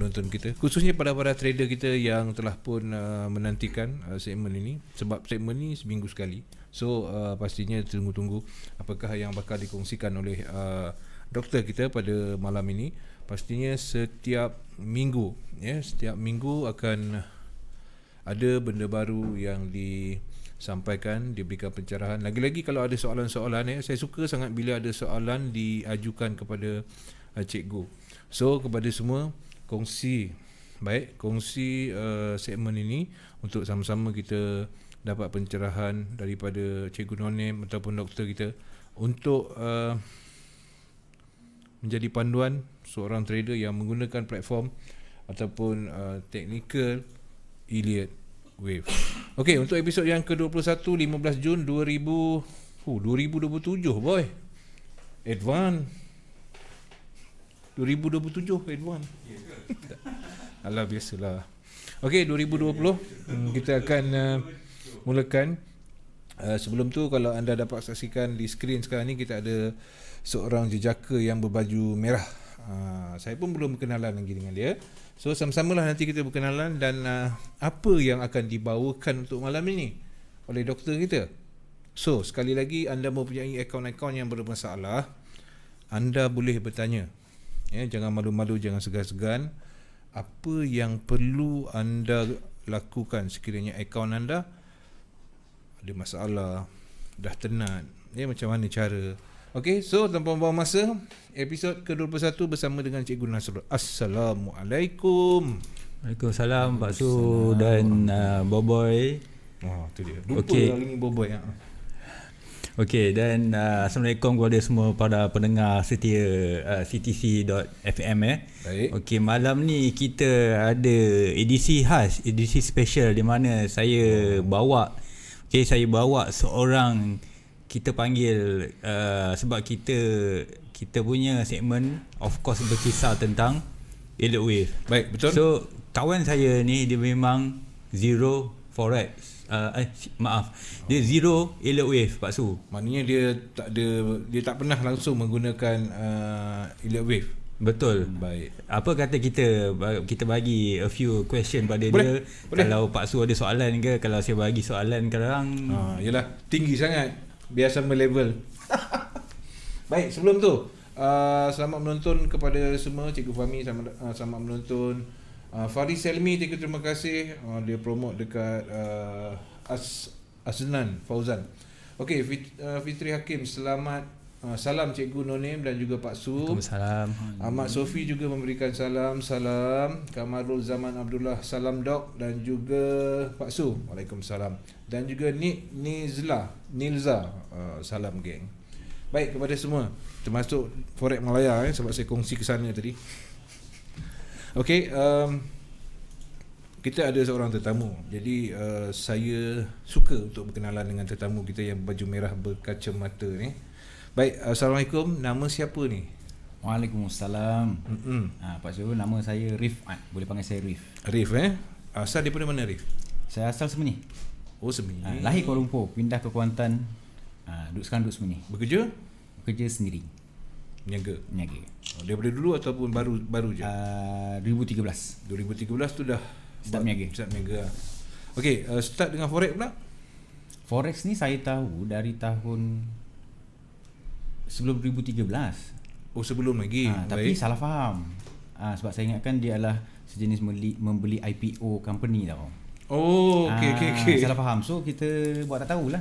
penonton kita khususnya pada para trader kita yang telah pun uh, menantikan uh, segmen ini sebab segmen ini seminggu sekali so uh, pastinya tunggu-tunggu apakah yang bakal dikongsikan oleh uh, doktor kita pada malam ini pastinya setiap minggu ya setiap minggu akan ada benda baru yang di sampaikan diberikan pencerahan lagi-lagi kalau ada soalan-soalan ya saya suka sangat bila ada soalan diajukan kepada uh, cikgu so kepada semua kongsi baik kongsi uh, segmen ini untuk sama-sama kita dapat pencerahan daripada cikgu nonem ataupun doktor kita untuk uh, menjadi panduan seorang trader yang menggunakan platform ataupun uh, technical Elliott Wave. Okey, untuk episod yang ke-21 15 Jun 2000 huh, 2027 boy. Advance 2027 Edwan. Alah biasalah. Okey 2020 hmm, kita akan uh, mulakan uh, sebelum tu kalau anda dapat saksikan di skrin sekarang ni kita ada seorang jejaka yang berbaju merah. Uh, saya pun belum berkenalan lagi dengan dia. So sama-samalah nanti kita berkenalan dan uh, apa yang akan dibawakan untuk malam ini oleh doktor kita. So sekali lagi anda mempunyai akaun-akaun yang bermasalah anda boleh bertanya ya jangan malu-malu jangan segan-segan apa yang perlu anda lakukan sekiranya akaun anda ada masalah dah tenat ya macam mana cara Okay, so tanpa membuang masa Episod ke-21 bersama dengan Cikgu Nasrul Assalamualaikum Waalaikumsalam Pak Su dan uh, Boboy oh, tu dia Lupa okay. hari ni Boboy ya. Okay, dan uh, assalamualaikum kepada semua pada pendengar setia uh, ctc.fm eh. Baik. malam ni kita ada edisi khas, edisi special di mana saya bawa okay, saya bawa seorang kita panggil uh, sebab kita kita punya segmen of course berkisar tentang Elite Wave. Baik, betul. So kawan saya ni dia memang zero forex uh, maaf dia zero alert wave Pak Su maknanya dia tak ada dia tak pernah langsung menggunakan uh, ah, alert wave Betul. Baik. Apa kata kita kita bagi a few question pada Boleh. dia. Boleh. Kalau Pak Su ada soalan ke, kalau saya bagi soalan sekarang. Ha, ah, tinggi sangat. Biasa melevel. Baik, sebelum tu, uh, selamat menonton kepada semua Cikgu Fahmi sama uh, selamat menonton uh, ah, Fari Selmi thank you, terima kasih uh, dia promote dekat uh, As Asnan Fauzan Okay, Fit, uh, Fitri Hakim selamat uh, salam cikgu Nonim dan juga Pak Su. Assalamualaikum. Ahmad Sofi juga memberikan salam. Salam Kamarul Zaman Abdullah, salam Dok dan juga Pak Su. Waalaikumsalam. Dan juga Nik Nizla, Nilza. Uh, salam geng. Baik kepada semua termasuk Forex Malaya eh sebab saya kongsi sana tadi. Okay, um, kita ada seorang tetamu. Jadi uh, saya suka untuk berkenalan dengan tetamu kita yang baju merah berkaca mata ni. Baik, assalamualaikum. Nama siapa ni? Waalaikumsalam. Hmm. Ah, ha, Pak Syu, nama saya Rifat. Ah, boleh panggil saya Rif. Rif eh? Asal daripada mana Rif? Saya asal Semenyi. Oh, Semenyi. Ha, ah, lahir Kuala Lumpur, pindah ke Kuantan. ha, duduk sekarang duduk Semenyi. Bekerja? Bekerja sendiri. Niaga. Niaga. Oh, daripada dulu ataupun baru baru je? Uh, 2013. 2013 tu dah start niaga. Start niaga. Ah. Okey, uh, start dengan forex pula. Forex ni saya tahu dari tahun sebelum 2013. Oh sebelum lagi. Ha, tapi Baik. salah faham. Ha, sebab saya ingatkan dia adalah sejenis membeli, membeli IPO company tau. Oh, okey ha, okey okey. Salah faham. So kita buat tak tahulah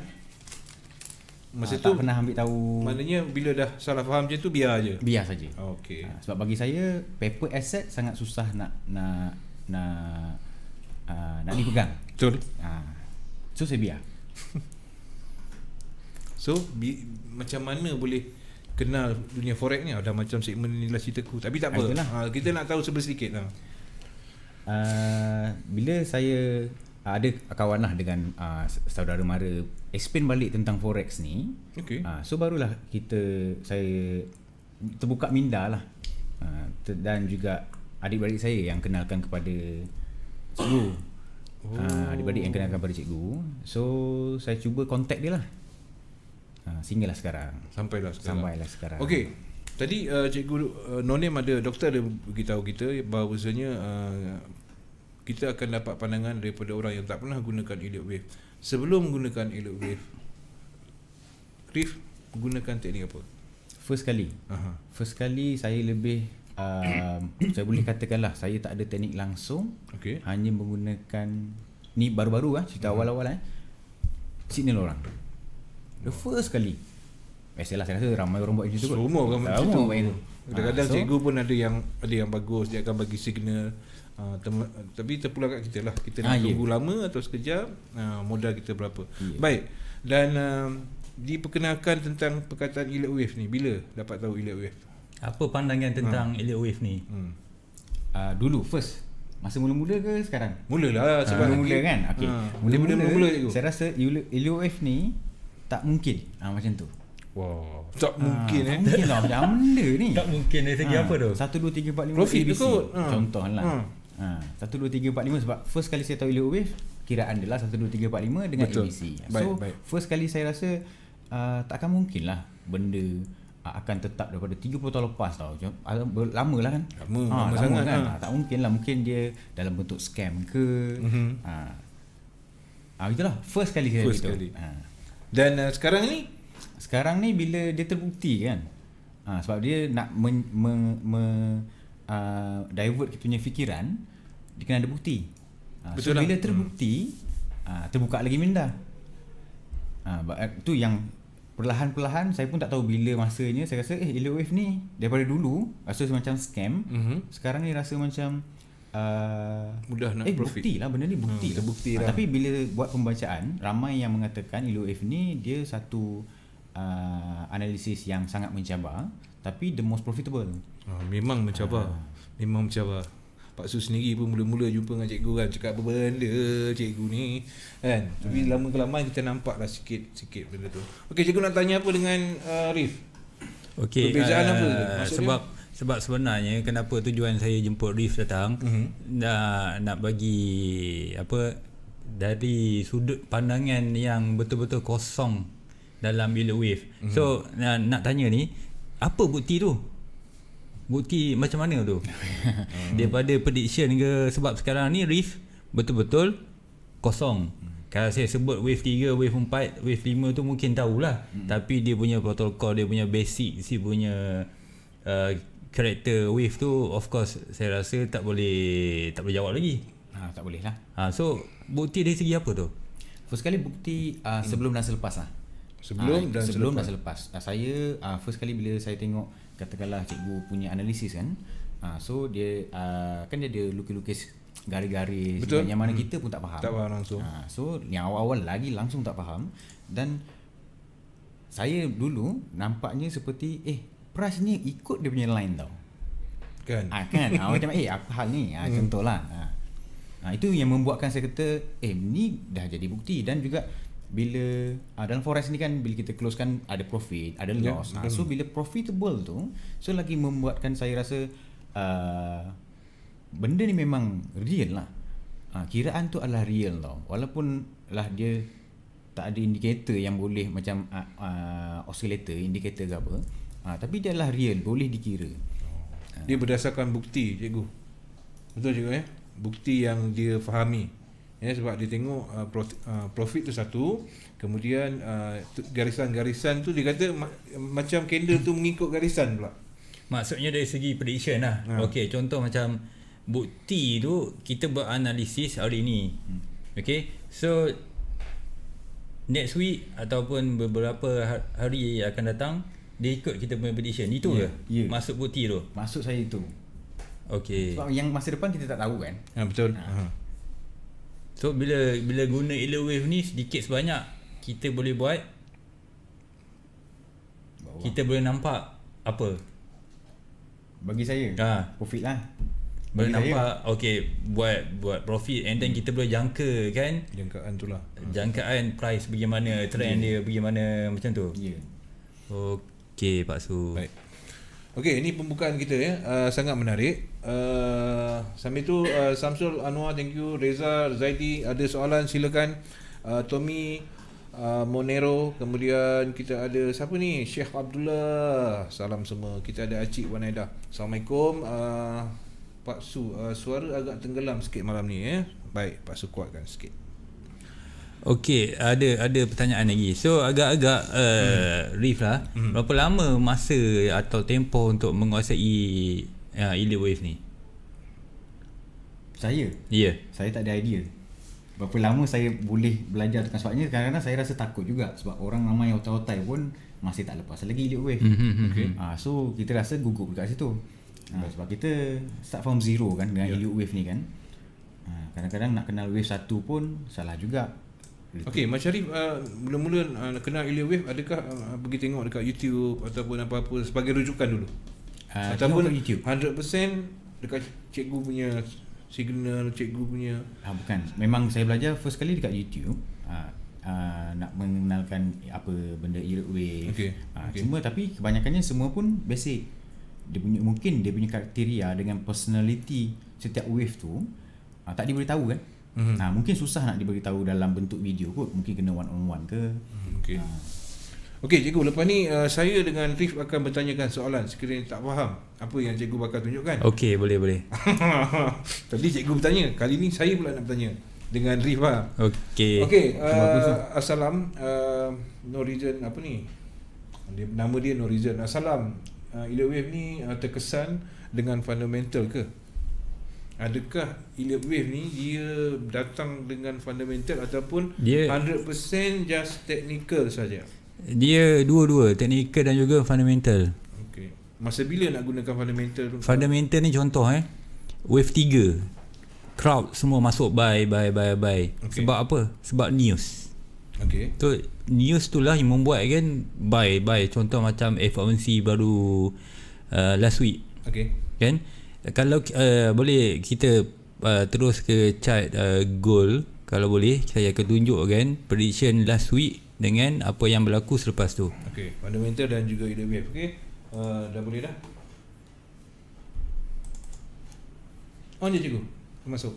masa ha, tu tak pernah ambil tahu. Maknanya bila dah salah faham je tu biar aje. Biar saja. Okey. Ha, sebab bagi saya paper asset sangat susah nak nak nak uh, nak dipegang. Betul. Ha, so saya biar. so bi- macam mana boleh kenal dunia forex ni ada macam segmen ni lah cerita aku tapi tak apa ha, kita nak tahu sebesar sikit lah. Uh, bila saya uh, ada kawan lah dengan uh, saudara mara explain balik tentang forex ni. Okay. Uh, ah, so barulah kita saya terbuka minda lah. Uh, ah, ter, dan juga adik-beradik saya yang kenalkan kepada cikgu. Ah, oh. Uh, adik-beradik yang kenalkan kepada cikgu. So saya cuba contact dia lah. Uh, sehinggalah sekarang. Sampailah sekarang. Sampailah sekarang. Okay. Tadi uh, cikgu uh, Nonim ada doktor ada beritahu kita bahawasanya uh, kita akan dapat pandangan daripada orang yang tak pernah gunakan idiot wave. Sebelum menggunakan Elok Griff Griff Gunakan teknik apa? First kali Aha. First kali saya lebih uh, Saya boleh katakan lah Saya tak ada teknik langsung okay. Hanya menggunakan Ni baru-baru lah Cerita uh awal-awal eh Signal orang The first kali Biasalah saya rasa ramai orang buat macam tu Semua orang macam tu Kadang-kadang ah, cikgu pun ada yang Ada yang bagus Dia akan bagi signal Ah, term- tapi terpulang kat kita lah kita nak ah, tunggu yeah. lama atau sekejap uh, modal kita berapa yeah. baik dan uh, diperkenalkan tentang perkataan elite wave ni bila dapat tahu elite wave apa pandangan tentang ha. elite wave ni hmm. uh, dulu first Masa mula-mula ke sekarang? Mula lah sebab ha, mula kan. Okey. mula-mula mula, mula, mula Saya rasa wave ni tak mungkin. ha, macam tu. Wow. Tak ha, mungkin eh. Lah. Tak mungkin lah macam benda ni. Tak mungkin dari segi ha, apa tu? 1 2 3 4 5 Profit ABC. Profit ha. Contohlah. Ha. Ha, satu dua tiga empat lima, 5 sebab first kali saya tahu Elliot Wave kiraan dia lah 1, 2, 3, 4, 5 dengan Betul. ABC. So baik, baik. first kali saya rasa uh, takkan mungkin lah benda uh, akan tetap daripada puluh tahun lepas tau. Uh, lama lah kan. Lama, ha, lama, lama sangat kan. Ha. ha tak mungkin lah. Mungkin dia dalam bentuk scam ke. Mm-hmm. Ha. Ha, itulah first kali saya tahu. Ha. Dan uh, sekarang ni? Sekarang ni bila dia terbukti kan. Ha, sebab dia nak men, me, me, me, uh, divert kita punya fikiran dia kena ada bukti uh, so lah. bila terbukti hmm. uh, terbuka lagi minda uh, tu yang perlahan-perlahan saya pun tak tahu bila masanya saya rasa eh Elite Wave ni daripada dulu rasa macam scam mm-hmm. sekarang ni rasa macam uh, mudah nak eh, profit bukti lah benda ni hmm, bukti hmm, lah. bukti lah. Uh, tapi bila buat pembacaan ramai yang mengatakan Elite Wave ni dia satu uh, analisis yang sangat mencabar tapi the most profitable Ah, memang mencabar uh. Memang mencabar Pak Su sendiri pun mula-mula jumpa dengan cikgu kan Cakap apa benda cikgu ni Kan uh. Tapi hmm. lama kelamaan kita nampaklah lah sikit-sikit benda tu Okey cikgu nak tanya apa dengan uh, Arif Okey Perbezaan uh, apa Maksud Sebab sebab sebenarnya kenapa tujuan saya jemput Rif datang mm-hmm. nak nak bagi apa dari sudut pandangan yang betul-betul kosong dalam bila wave mm-hmm. so nak, nak tanya ni apa bukti tu bukti macam mana tu daripada prediction ke sebab sekarang ni reef betul-betul kosong kalau saya sebut wave 3, wave 4, wave 5 tu mungkin tahulah hmm. tapi dia punya protokol, dia punya basic, si punya karakter uh, wave tu of course saya rasa tak boleh tak boleh jawab lagi ha, tak boleh lah ha, so bukti dari segi apa tu? first kali bukti uh, hmm. sebelum dan selepas lah sebelum, ha, dan, sebelum selepas. dan selepas uh, saya uh, first kali bila saya tengok katakanlah cikgu punya analisis kan uh, so dia uh, kan dia ada lukis-lukis garis-garis yang mana hmm. kita pun tak faham tak faham langsung uh, so yang awal-awal lagi langsung tak faham dan saya dulu nampaknya seperti eh pras ni ikut dia punya line tau kan ah uh, kan uh, macam eh apa hal ni uh, hmm. contohlah uh, itu yang membuatkan saya kata eh ni dah jadi bukti dan juga bila uh, dalam forest ni kan bila kita close kan ada profit ada ya. loss yeah, uh, hmm. so bila profitable tu so lagi membuatkan saya rasa uh, benda ni memang real lah uh, kiraan tu adalah real tau walaupun lah dia tak ada indikator yang boleh macam uh, uh, oscillator indikator ke apa uh, tapi dia adalah real boleh dikira dia berdasarkan bukti cikgu betul cikgu ya bukti yang dia fahami Ya, sebab dia tengok uh, profit, uh, profit tu satu kemudian uh, garisan-garisan tu dia kata ma- macam candle tu mengikut garisan pula maksudnya dari segi prediction lah ha. okey contoh macam bukti tu kita buat analisis hari ni hmm. okey so next week ataupun beberapa ha-, hari akan datang dia ikut kita punya prediction itu yeah, ke yeah. maksud bukti tu Masuk saya itu okey sebab yang masa depan kita tak tahu kan ha betul ha, ha. So bila bila guna Ilo Wave ni sedikit sebanyak kita boleh buat Bawah. kita boleh nampak apa bagi saya ha. profit lah boleh bagi nampak saya. okay buat buat profit and then kita boleh jangka kan jangkaan tu lah hmm. jangkaan price bagaimana trend yeah. dia bagaimana macam tu yeah. okay Pak Su baik Okey, ini pembukaan kita ya. Uh, sangat menarik. Uh, sambil tu uh, Samsul Anwar, thank you Reza Zaidi ada soalan silakan. Uh, Tommy uh, Monero, kemudian kita ada siapa ni? Sheikh Abdullah. Salam semua. Kita ada Acik Wanaida. Assalamualaikum. Uh, Pak Su, uh, suara agak tenggelam sikit malam ni ya. Eh? Baik, Pak Su kuatkan sikit. Okey, ada ada pertanyaan lagi. So agak-agak uh, hmm. Reef lah. Hmm. Berapa lama masa atau tempoh untuk menguasai uh, ya, Elite Wave ni? Saya? Ya. Yeah. Saya tak ada idea. Berapa lama saya boleh belajar tentang sebabnya kadang-kadang saya rasa takut juga sebab orang ramai yang otai-otai pun masih tak lepas lagi Elite Wave. Hmm. hmm, hmm okay. Uh, hmm. ah, so kita rasa gugup dekat situ. Uh, sebab kita start from zero kan dengan yeah. Elite Wave ni kan. Uh, kadang-kadang nak kenal Wave satu pun salah juga. Okey, macam Syarif uh, mula-mula uh, kenal Ilya Wave adakah uh, uh, pergi tengok dekat YouTube ataupun apa-apa sebagai rujukan dulu? Uh, ataupun YouTube. 100% dekat cikgu punya signal cikgu punya. Ah uh, bukan. Memang saya belajar first kali dekat YouTube. Uh, Uh, nak mengenalkan apa benda Earwave okay. Uh, ah, okay. cuma tapi kebanyakannya semua pun basic dia punya mungkin dia punya kriteria dengan personality setiap wave tu uh, tak diberitahu kan Mm-hmm. Ha, mungkin susah nak diberitahu dalam bentuk video kot. Mungkin kena one on one ke. Hmm, okay. Ha. Okey cikgu lepas ni uh, saya dengan Rif akan bertanyakan soalan sekiranya tak faham apa yang cikgu bakal tunjukkan. Okey boleh boleh. Tadi cikgu bertanya, kali ni saya pula nak bertanya dengan Rif lah. Okey. Okey, uh, assalam uh, eh, no reason apa ni? Dia, nama dia no reason. Assalam. Uh, Ilewave ni uh, terkesan dengan fundamental ke? adakah Elliott Wave ni dia datang dengan fundamental ataupun dia, 100% just technical saja? Dia dua-dua, technical dan juga fundamental. Okey. Masa bila nak gunakan fundamental? Fundamental ni contoh eh. Wave 3. Crowd semua masuk buy buy buy buy. Okay. Sebab apa? Sebab news. Okey. So news tu lah yang membuat kan buy buy contoh macam FOMC baru uh, last week. Okey. Kan? Okay? kalau uh, boleh kita uh, terus ke chart uh, goal kalau boleh saya akan tunjuk kan, prediction last week dengan apa yang berlaku selepas tu okey fundamental dan juga EWF okey uh, dah boleh dah on je cikgu masuk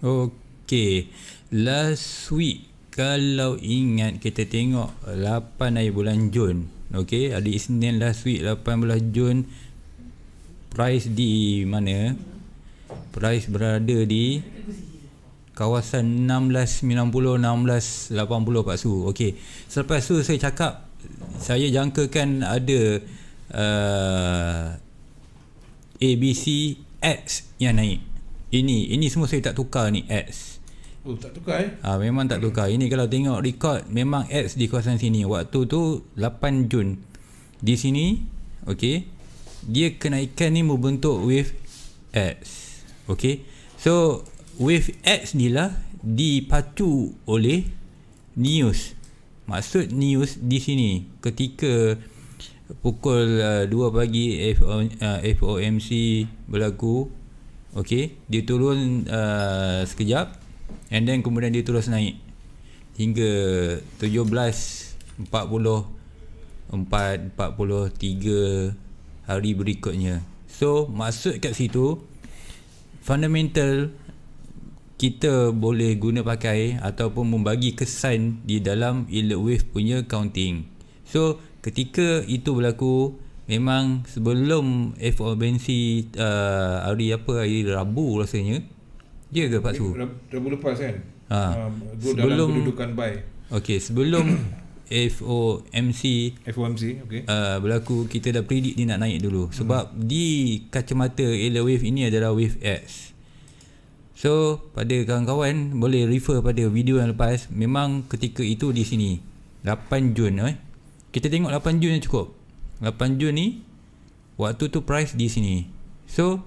okey last week kalau ingat kita tengok 8 hari bulan Jun okey hari Isnin last week 8 bulan Jun price di mana price berada di kawasan 1690 1680 Pak Su Okey. selepas tu saya cakap saya jangkakan ada uh, A uh, ABC X yang naik ini ini semua saya tak tukar ni X Oh tak tukar eh ha, Memang tak tukar Ini kalau tengok record Memang X di kawasan sini Waktu tu 8 Jun Di sini Okey dia kenaikan ni membentuk wave X. Okay. So, wave X ni lah dipacu oleh news. Maksud news di sini ketika pukul uh, 2 pagi FO, uh, FOMC berlaku. Okay. Dia turun uh, sekejap and then kemudian dia terus naik hingga 17.40 4.43 hari berikutnya. So, maksud kat situ fundamental kita boleh guna pakai ataupun membagi kesan di dalam Elite Wave punya counting. So, ketika itu berlaku memang sebelum FOMC uh, hari apa hari Rabu rasanya. Dia ke Pak Su? Rabu lepas kan? Ha. Uh, sebelum, dalam kedudukan buy. Okey, sebelum FOMC FOMC okay. uh, ah, berlaku kita dah predict dia nak naik dulu sebab hmm. di kacamata Elliott wave ini adalah wave X. so pada kawan-kawan boleh refer pada video yang lepas memang ketika itu di sini 8 Jun eh kita tengok 8 Jun yang cukup 8 Jun ni waktu tu price di sini so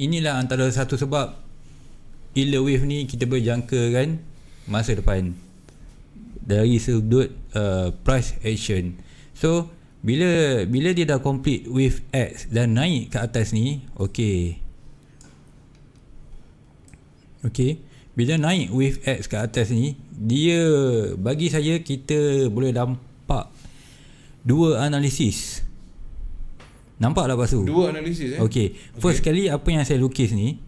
inilah antara satu sebab Elliott wave ni kita boleh jangka kan masa depan dari sudut uh, price action. So bila bila dia dah complete with X dan naik ke atas ni, okay. Okay. Bila naik with X ke atas ni, dia bagi saya kita boleh nampak dua analisis. Nampak lah pasu. Dua analisis eh. Okay. First okay. kali apa yang saya lukis ni,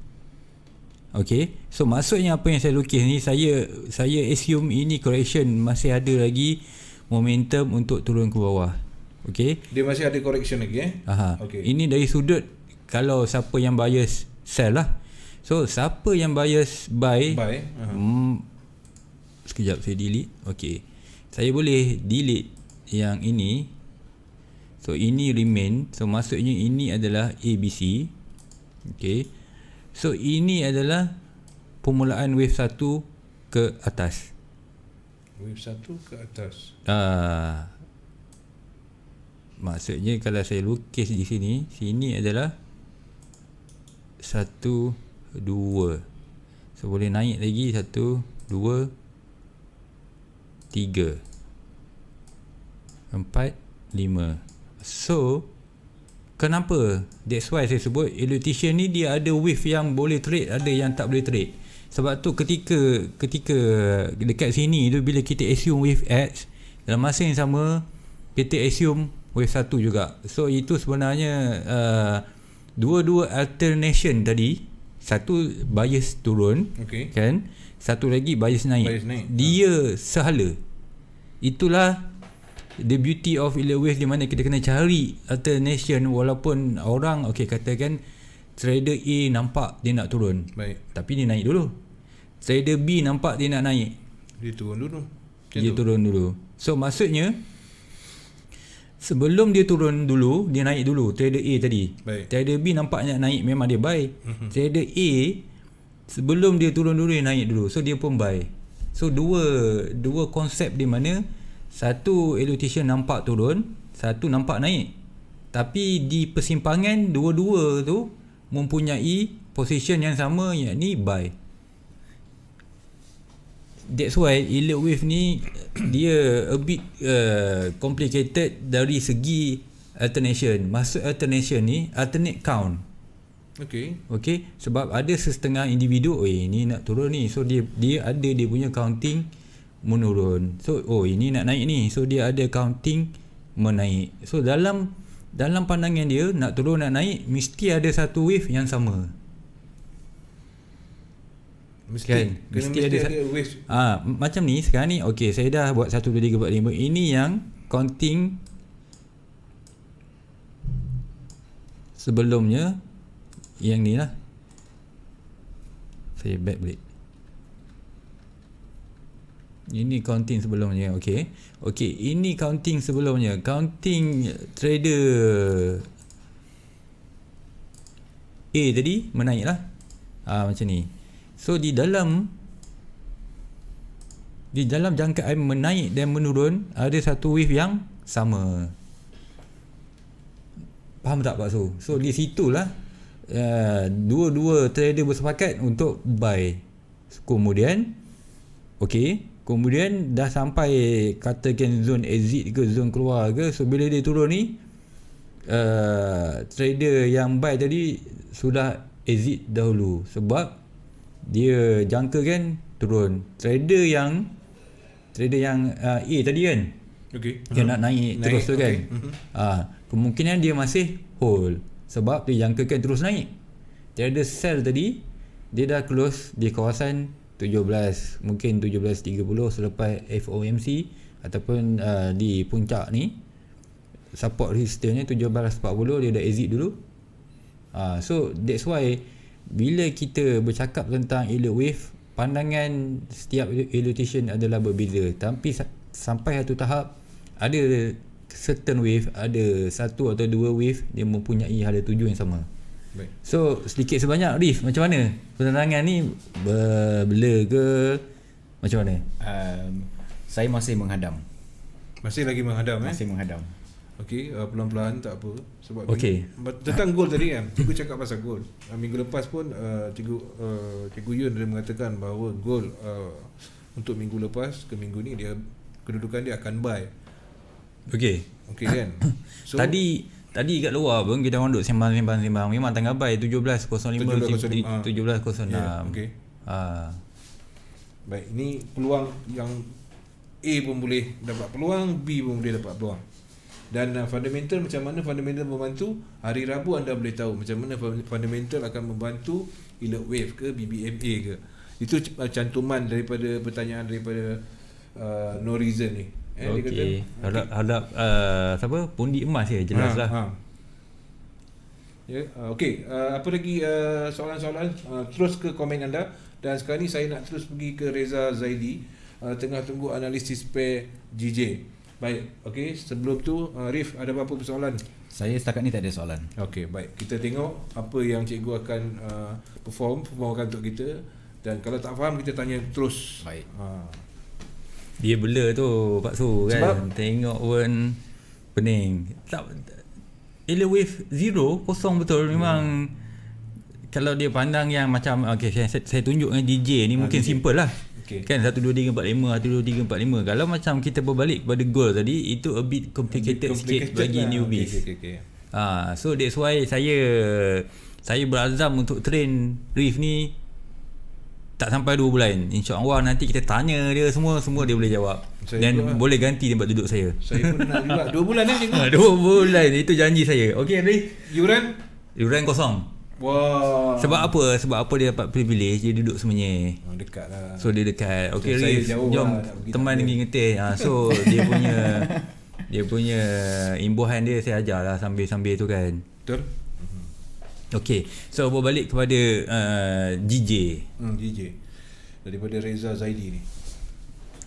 Okay So maksudnya apa yang saya lukis ni Saya Saya assume ini correction Masih ada lagi Momentum untuk turun ke bawah Okay Dia masih ada correction lagi eh Aha. Okay. Ini dari sudut Kalau siapa yang bias Sell lah So siapa yang bias Buy Buy uh-huh. mm, Sekejap saya delete Okay Saya boleh delete Yang ini So ini remain So maksudnya ini adalah ABC Okay So ini adalah pemulaan wave 1 ke atas. Wave 1 ke atas. Ah. Maksudnya kalau saya lukis di sini, sini adalah 1 2. So boleh naik lagi 1 2 3. Empat, lima So kenapa that's why saya sebut electrician ni dia ada wave yang boleh trade ada yang tak boleh trade sebab tu ketika ketika dekat sini tu bila kita assume wave X dalam masa yang sama kita assume wave 1 juga so itu sebenarnya uh, dua-dua uh, alternation tadi satu bias turun okay. kan satu lagi bias naik, bias naik. dia uh. sehala itulah the beauty of illegal waste di mana kita kena cari alternation walaupun orang okay katakan trader A nampak dia nak turun. Baik. Tapi dia naik dulu. Trader B nampak dia nak naik. Dia turun dulu. Macam dia turun dulu. So maksudnya sebelum dia turun dulu, dia naik dulu trader A tadi. Baik. Trader B nampaknya naik memang dia buy. Mm-hmm. Trader A sebelum dia turun dulu dia naik dulu. So dia pun buy. So dua dua konsep di mana satu elocution nampak turun satu nampak naik tapi di persimpangan dua-dua tu mempunyai position yang sama ni buy that's why elite wave ni dia a bit uh, complicated dari segi alternation maksud alternation ni alternate count Okay. Okay. Sebab ada setengah individu, oh eh, ini nak turun ni. So dia dia ada dia punya counting menurun so oh ini nak naik ni so dia ada counting menaik so dalam dalam pandangan dia nak turun nak naik mesti ada satu wave yang sama mesti kan? mesti, mesti ada, ada wave ah ha, macam ni sekarang ni okey saya dah buat 1 2 3 4 5 ini yang counting sebelumnya yang ni lah saya back balik ini counting sebelumnya okey okey ini counting sebelumnya counting trader A tadi menaiklah ah macam ni so di dalam di dalam jangkaan menaik dan menurun ada satu wave yang sama faham tak Pak Su? so di situ lah, eh, dua-dua uh, trader bersepakat untuk buy kemudian okey kemudian dah sampai katakan zone exit ke zone keluar ke so bila dia turun ni uh, trader yang buy tadi sudah exit dahulu sebab dia jangka kan turun trader yang trader yang uh, A tadi kan okay. dia uh-huh. nak naik, naik. terus tu kan uh-huh. uh, kemungkinan dia masih hold sebab dia jangkakan terus naik trader sell tadi dia dah close di kawasan 17 mungkin 17.30 selepas FOMC ataupun uh, di puncak ni support resistance dia 17.40 dia dah exit dulu uh, so that's why bila kita bercakap tentang yellow wave pandangan setiap elotician adalah berbeza tapi sampai satu tahap ada certain wave ada satu atau dua wave dia mempunyai hala tuju yang sama Baik. So sedikit sebanyak Rif macam mana penerangan ni bela ke macam mana? Um, saya masih menghadam. Masih lagi menghadam eh? masih eh? menghadam. Okey, uh, pelan-pelan tak apa sebab okay. Minggu, tentang gol tadi kan. Cikgu cakap pasal gol. Uh, minggu lepas pun uh, cikgu uh, cikgu Yun dia mengatakan bahawa gol uh, untuk minggu lepas ke minggu ni dia kedudukan dia akan buy. Okey. Okey kan. So, tadi Tadi kat luar pun kita orang duduk sembang-sembang-sembang Memang tengah bay 17.05 17.06 17.06 yeah, okay. uh. Baik, ini peluang yang A pun boleh dapat peluang B pun boleh dapat peluang Dan uh, fundamental macam mana fundamental membantu Hari Rabu anda boleh tahu macam mana fundamental akan membantu Elok Wave ke BBMA ke Itu uh, cantuman daripada pertanyaan daripada uh, No Reason ni Eh, okey, ada ada kata okay. harap uh, siapa pundi emas ya jelaslah. ha, lah ha. Ya, yeah, uh, okay. Uh, apa lagi uh, soalan-soalan? Uh, terus ke komen anda. Dan sekarang ni saya nak terus pergi ke Reza Zaidi. Uh, tengah tunggu analisis pair GJ. Baik, okay. Sebelum tu, uh, Rif, ada apa-apa persoalan? Saya setakat ni tak ada soalan. Okay, baik. Kita tengok apa yang cikgu akan uh, perform, perform untuk kita. Dan kalau tak faham, kita tanya terus. Baik. Uh. Dia blur tu Pak Su kan Sebab Tengok pun Pening Tak Alien wave zero Kosong betul ya. Memang Kalau dia pandang yang macam Okay saya, saya tunjuk dengan DJ ni ha, Mungkin DJ. simple lah Okay. Kan 1, 2, 3, 4, 5 1, 2, 3, 4, 5 Kalau macam kita berbalik Kepada goal tadi Itu a bit complicated, a bit complicated sikit Bagi lah. newbies okay, okay, okay. Ha, ah, So that's why saya Saya berazam untuk train riff ni tak sampai 2 bulan insyaallah nanti kita tanya dia semua semua dia boleh jawab saya dan pun boleh ganti tempat duduk saya saya pun nak juga 2 bulan eh, kan? 2 bulan itu janji saya Okay, Andri yuran yuran kosong Wow. Sebab apa? Sebab apa dia dapat privilege dia duduk semuanya? Oh, dekat lah. So dia dekat. Okay, so, jom lah, teman lagi ngetih. Ah, ha, so dia punya dia punya imbuhan dia saya ajar lah sambil-sambil tu kan. Betul. Okay So balik kepada uh, DJ hmm, DJ Daripada Reza Zaidi ni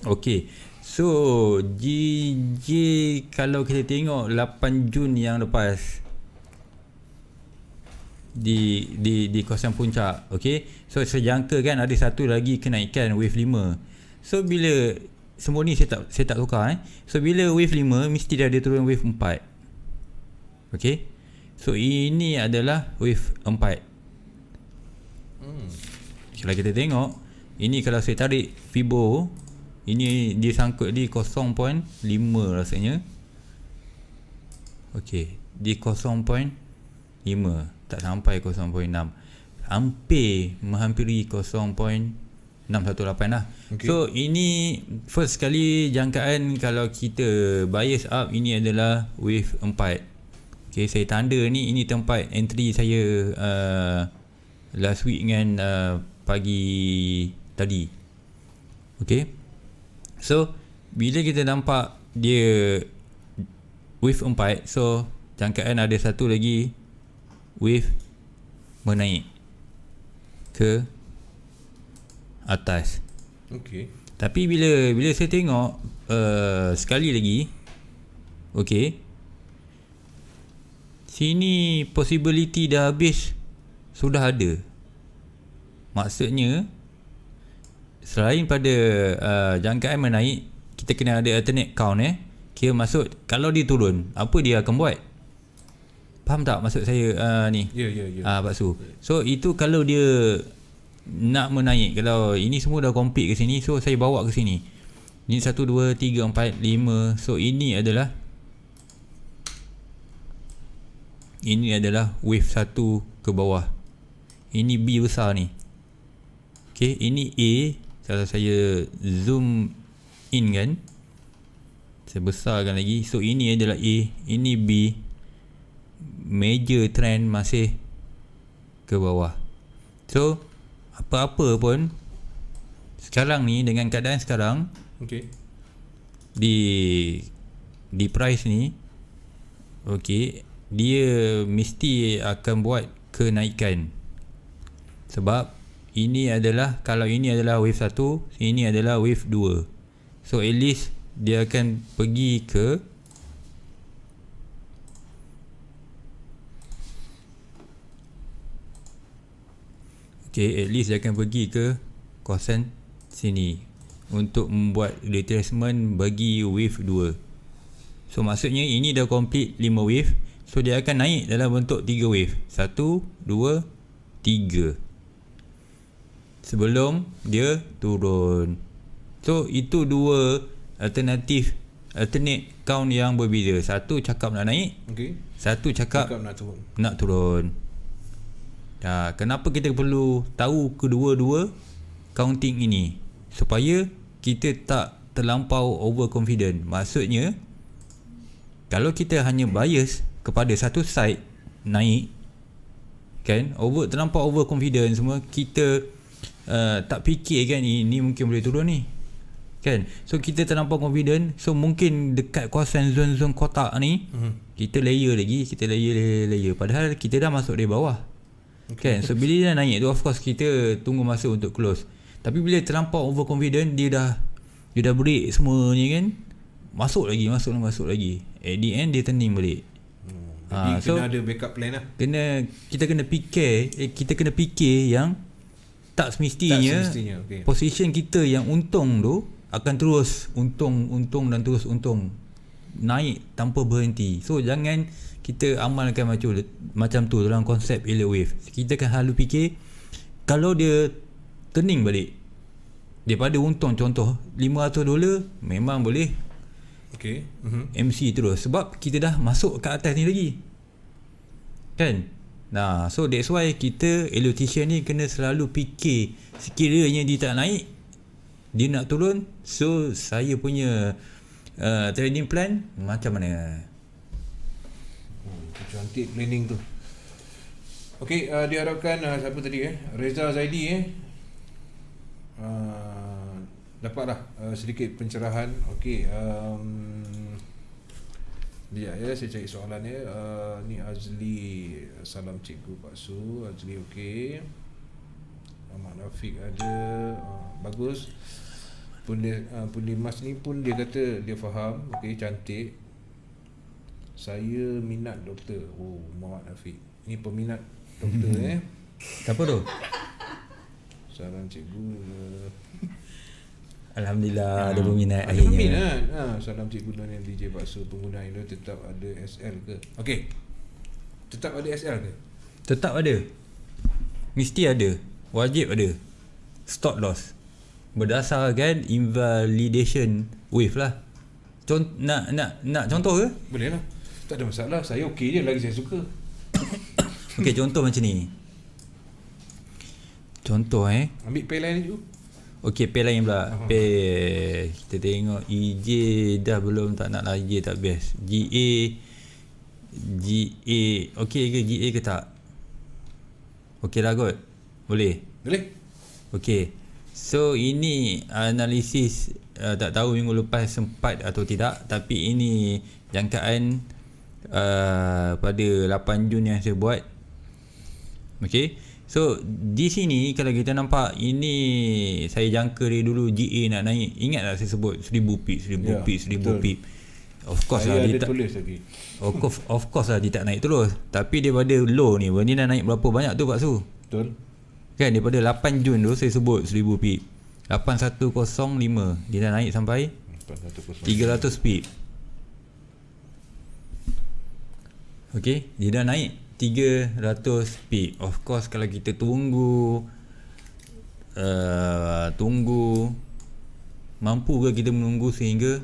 Okay So DJ Kalau kita tengok 8 Jun yang lepas di di di kawasan puncak okey so sejangka kan ada satu lagi kenaikan wave 5 so bila semua ni saya tak saya tak tukar eh so bila wave 5 mesti dia ada turun wave 4 okey So ini adalah wave 4 hmm. Kalau kita tengok Ini kalau saya tarik Fibo Ini dia sangkut di 0.5 rasanya Ok Di 0.5 Tak sampai 0.6 Hampir menghampiri 0.618 lah okay. So ini First sekali jangkaan kalau kita Bias up ini adalah wave 4 Okay, saya tanda ni ini tempat entry saya uh, last week dengan uh, pagi tadi. Okay. So, bila kita nampak dia wave 4, so jangkaan ada satu lagi wave menaik ke atas. Okay. Tapi bila bila saya tengok uh, sekali lagi, okay, sini possibility dah habis sudah ada maksudnya selain pada uh, jangkaan menaik kita kena ada alternate count eh kira masuk. kalau dia turun apa dia akan buat faham tak maksud saya uh, ni ya ya ya ah Su, so itu kalau dia nak menaik kalau ini semua dah complete ke sini so saya bawa ke sini ini 1 2 3 4 5 so ini adalah ini adalah wave 1 ke bawah ini B besar ni ok ini A kalau saya zoom in kan saya besarkan lagi so ini adalah A ini B major trend masih ke bawah so apa-apa pun sekarang ni dengan keadaan sekarang ok di di price ni ok dia mesti akan buat kenaikan sebab ini adalah kalau ini adalah wave 1 ini adalah wave 2 so at least dia akan pergi ke Okay, at least dia akan pergi ke kawasan sini untuk membuat retracement bagi wave 2 so maksudnya ini dah complete 5 wave So dia akan naik dalam bentuk 3 wave. 1, 2, 3. Sebelum dia turun. So itu dua alternatif alternate count yang berbeza. Satu cakap nak naik. Okay. Satu cakap, cakap nak turun. Nak turun. Nah, ha, kenapa kita perlu tahu kedua-dua counting ini? Supaya kita tak terlampau overconfident. Maksudnya kalau kita hanya bias hmm kepada satu side naik kan over terlampau over confident semua kita uh, tak fikir kan ini, eh, ini mungkin boleh turun ni kan so kita terlampau confident so mungkin dekat kawasan zon zon kotak ni mm-hmm. kita layer lagi kita layer layer layer padahal kita dah masuk dari bawah okay. kan so bila dia naik tu of course kita tunggu masa untuk close tapi bila terlampau over confident dia dah dia dah break semua ni kan masuk lagi masuk lagi masuk lagi at the end dia turning balik Ha, Jadi so, kena ada backup plan lah. Kena kita kena fikir eh, kita kena fikir yang tak semestinya, tak semestinya. Okay. position kita yang untung tu akan terus untung untung dan terus untung naik tanpa berhenti. So jangan kita amalkan macam macam tu dalam konsep elliot wave. Kita kan selalu fikir kalau dia turning balik daripada untung contoh 500 dolar memang boleh Okay. Uh-huh. Mhm. MC terus sebab kita dah masuk ke atas ni lagi. Kan? Nah, so that's why kita elotician ni kena selalu fikir sekiranya dia tak naik dia nak turun so saya punya uh, training plan macam mana hmm, cantik planning tu ok uh, diharapkan uh, siapa tadi eh Reza Zaidi eh uh, dapatlah uh, sedikit pencerahan okey um dia ya saya cari soalan ni uh, ni Azli salam cikgu Pak Su Azli okey Ahmad Rafiq ada uh, bagus pun dia, uh, pun dia mas ni pun dia kata dia faham okey cantik saya minat doktor oh Muhammad Rafiq ni peminat doktor eh siapa tu Salam cikgu uh, Alhamdulillah ha. ada peminat ada akhirnya. Ada peminat. Ha. Salam Cikgu Nani DJ Bakso. Pengguna Indo tetap ada SL ke? Okey. Tetap ada SL ke? Tetap ada. Mesti ada. Wajib ada. Stop loss. Berdasarkan invalidation wave lah. Cont nak, nak, nak contoh ke? Boleh lah. Tak ada masalah. Saya okey je. Lagi saya suka. okey contoh macam ni. Contoh eh. Ambil pay line ni juga. Okey, pair lain pula. Uh-huh. Pair kita tengok EJ dah belum tak nak lagi tak best. GA GA okey ke GA ke tak? Okey lah kot. Boleh. Boleh. Okey. So ini analisis uh, tak tahu minggu lepas sempat atau tidak tapi ini jangkaan uh, pada 8 Jun yang saya buat. Okey. So di sini kalau kita nampak ini saya jangka dari dulu GA nak naik. tak saya sebut seribu pip, seribu yeah, pip, seribu betul. pip. Of course saya lah dia tak tulis lagi. Of course, of course lah dia tak naik terus. Tapi daripada low ni, ni dah naik berapa banyak tu Pak Su? Betul. Kan daripada 8 Jun tu saya sebut seribu pip. 8105 dia dah naik sampai 8105. 300 pip. Okay, dia dah naik 300 speed of course kalau kita tunggu uh, tunggu mampu ke kita menunggu sehingga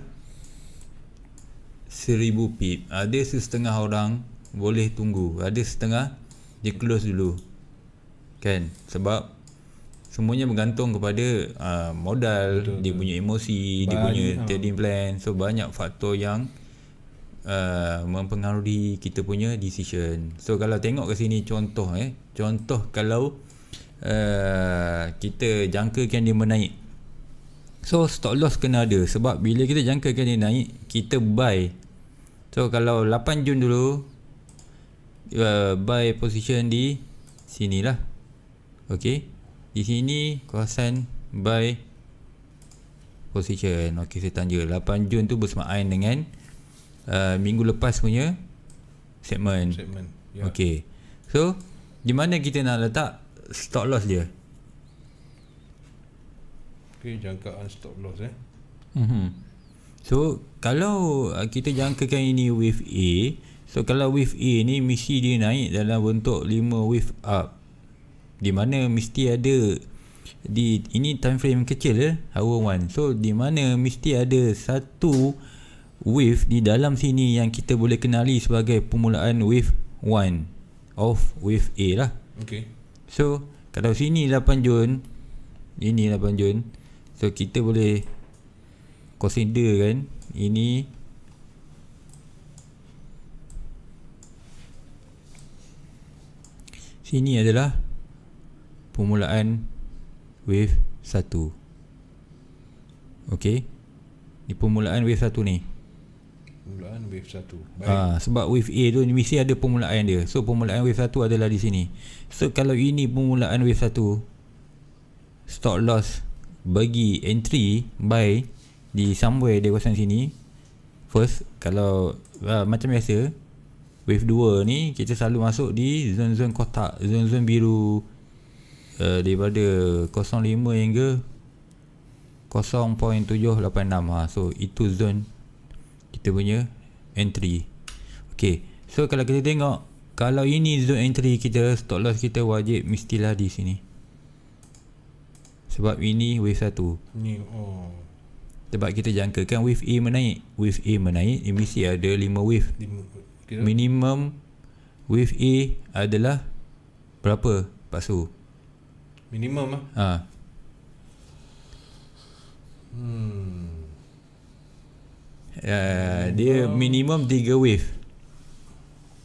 1000 pip ada setengah orang boleh tunggu ada setengah dia close dulu kan sebab semuanya bergantung kepada uh, modal betul, dia punya emosi banyak. dia punya ha. trading plan so banyak faktor yang uh, mempengaruhi kita punya decision. So kalau tengok ke sini contoh eh, contoh kalau uh, kita jangkakan dia menaik. So stop loss kena ada sebab bila kita jangkakan dia naik, kita buy. So kalau 8 Jun dulu uh, buy position di sinilah. Okey. Di sini kawasan buy position. Okey saya tanya 8 Jun tu bersamaan dengan uh, minggu lepas punya segmen. Segmen. Yeah. Okay. So, di mana kita nak letak stop loss dia? Okay, jangkaan stop loss eh. Mm-hmm. So, kalau uh, kita jangkakan ini with A, so kalau with A ni mesti dia naik dalam bentuk 5 with up. Di mana mesti ada di ini time frame kecil eh, hour one. So, di mana mesti ada satu wave di dalam sini yang kita boleh kenali sebagai permulaan wave 1 of wave A lah. Okay. So, kalau sini 8 Jun, ini 8 Jun. So, kita boleh consider kan, ini sini adalah permulaan wave 1. Okay. Ini permulaan wave 1 ni. Kan, wave 1 ah, Baik. sebab wave A tu mesti ada permulaan dia so permulaan wave 1 adalah di sini so kalau ini permulaan wave 1 stock loss bagi entry buy di somewhere di kawasan sini first kalau ha, macam biasa wave 2 ni kita selalu masuk di zon-zon kotak zon-zon biru uh, daripada 05 hingga 0.786 ha. Ah, so itu zone kita punya entry ok so kalau kita tengok kalau ini zone entry kita stop loss kita wajib mestilah di sini sebab ini wave 1 ni oh. sebab kita jangkakan wave A menaik wave A menaik ini mesti ada 5 wave Lima, minimum wave A adalah berapa pasu minimum ah ha. hmm Uh, dia minimum 3 wave.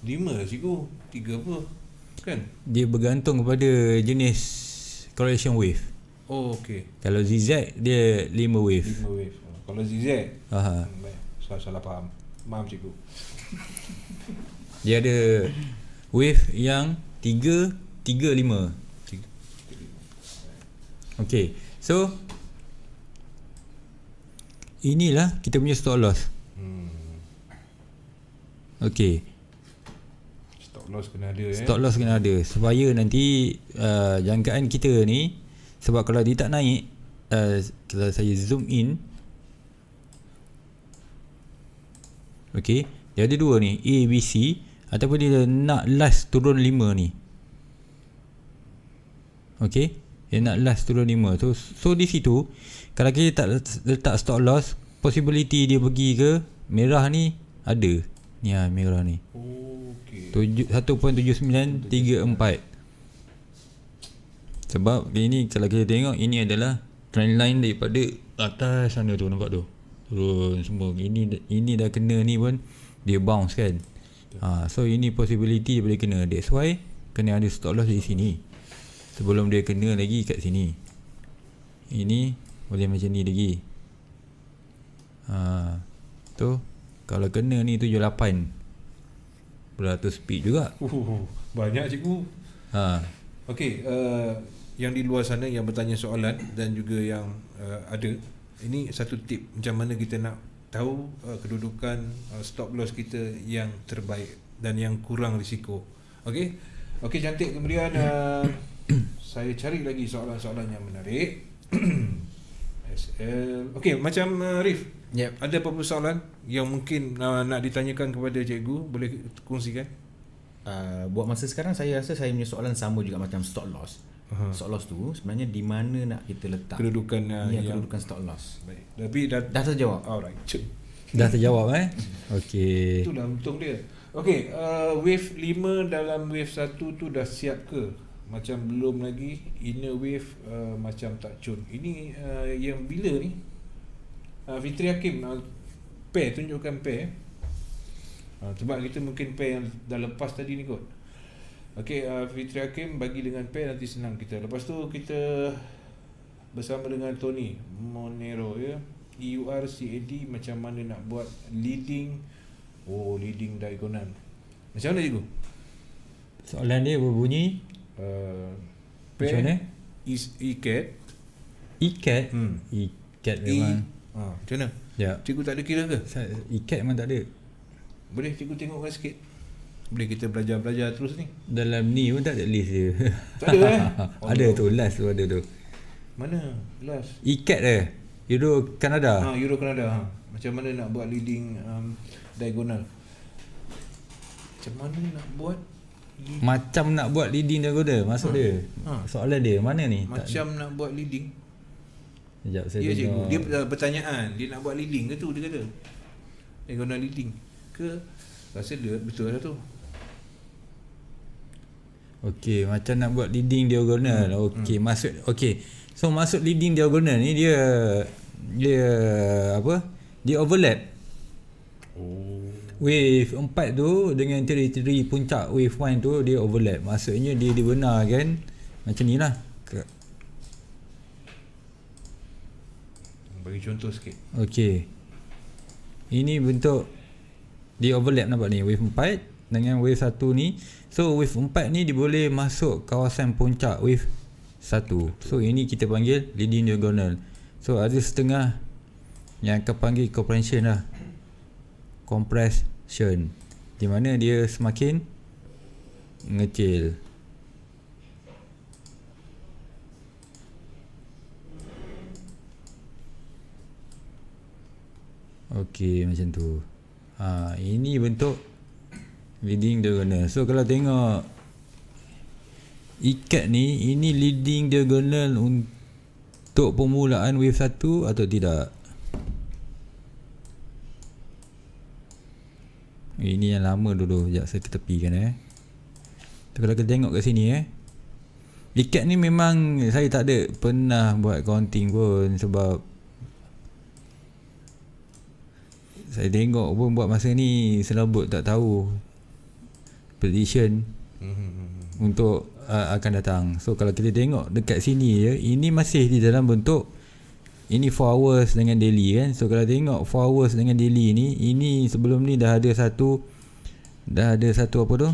5 lah cikgu. 3 apa? Kan? Dia bergantung kepada jenis correlation wave. Oh, okay. Kalau ZZ dia 5 wave. 5 wave. Kalau ZZ. Aha. uh Salah, salah faham. Maaf cikgu. dia ada wave yang 3 3 5. Okay, So, inilah kita punya stop loss. Hmm. Okey. Stop loss kena ada eh? Stop loss kena ada supaya nanti uh, jangkaan kita ni sebab kalau dia tak naik uh, kalau saya zoom in Okay. dia ada dua ni, A B C ataupun dia nak last turun lima ni. Okay. dia nak last turun lima. So so di situ kalau kita tak letak stop loss Possibility dia pergi ke Merah ni Ada Ni ya, lah merah ni okay. 1.7934 Sebab ini kalau kita tengok Ini adalah trend line daripada Atas sana tu nampak tu Turun semua Ini ini dah kena ni pun Dia bounce kan ha, So ini possibility dia boleh kena That's why Kena ada stop loss di sini Sebelum dia kena lagi kat sini Ini boleh macam ni lagi ha, tu kalau kena ni 78 beratus speed juga uh, banyak cikgu ha. ok uh, eh, yang di luar sana yang bertanya soalan dan juga yang uh, ada ini satu tip macam mana kita nak tahu uh, kedudukan uh, stop loss kita yang terbaik dan yang kurang risiko ok ok cantik kemudian uh, saya cari lagi soalan-soalan yang menarik SM. Okey, macam uh, Rif. Yep. Ada apa-apa soalan yang mungkin uh, nak ditanyakan kepada cikgu, boleh kongsikan? Uh, buat masa sekarang saya rasa saya punya soalan sama juga macam stock loss. uh Stock loss tu sebenarnya di mana nak kita letak? Kedudukan uh, ya, yang kedudukan stock loss. Baik. Tapi dah dah terjawab. Alright. Cik. Dah terjawab eh? Okey. Itulah untung dia. Okey, uh, wave 5 dalam wave 1 tu dah siap ke? macam belum lagi inner wave uh, macam tak cun ini uh, yang bila ni uh, Fitri Hakim uh, pair tunjukkan pair eh. uh, sebab kita mungkin pair yang dah lepas tadi ni kot ok uh, Fitri Hakim bagi dengan pair nanti senang kita lepas tu kita bersama dengan Tony Monero ya EURCAD macam mana nak buat leading oh leading diagonal macam mana cikgu soalan dia berbunyi Eh, P Macam mana? Iket Iket? Hmm. Iket memang ha, Macam mana? Ya yeah. Cikgu tak ada kira ke? Iket memang tak ada Boleh cikgu tengokkan sikit Boleh kita belajar-belajar terus ni Dalam ni pun tak ada list dia Tak ada eh? ada tu last tu ada tu Mana last? Iket eh Euro Kanada ha, Euro Kanada ha. Macam mana nak buat leading um, diagonal Macam mana nak buat macam nak buat leading dia dragoda masuk ha. dia. Ha. Soalan dia mana ni? Macam tak nak buat leading. Sekejap saya ya, tengok. Cikgu. Dia pertanyaan, dia nak buat leading ke tu dia kata. Dragoda eh, leading ke rasa dia betul lah tu. Okey, macam nak buat leading diagonal. Hmm. Okey, hmm. maksud okey. So maksud leading diagonal ni dia dia apa? Dia overlap. Oh wave 4 tu dengan teori puncak wave 1 tu dia overlap maksudnya dia dibenar kan macam ni lah bagi contoh sikit ok ini bentuk dia overlap nampak ni wave 4 dengan wave 1 ni so wave 4 ni dia boleh masuk kawasan puncak wave 1 so ini kita panggil leading diagonal so ada setengah yang akan panggil compression lah compress Shen di mana dia semakin mengecil Okay, macam tu ha, ini bentuk leading diagonal so kalau tengok ikat ni ini leading diagonal untuk permulaan wave 1 atau tidak Ini yang lama dulu Sekejap saya tertepikan eh Tapi kalau kita tengok kat sini eh Dekat ni memang Saya tak ada Pernah buat counting pun Sebab Saya tengok pun buat masa ni Selabut tak tahu Position mm-hmm. Untuk uh, Akan datang So kalau kita tengok Dekat sini je ya, Ini masih di dalam bentuk ini 4 hours dengan daily kan so kalau tengok 4 hours dengan daily ni ini sebelum ni dah ada satu dah ada satu apa tu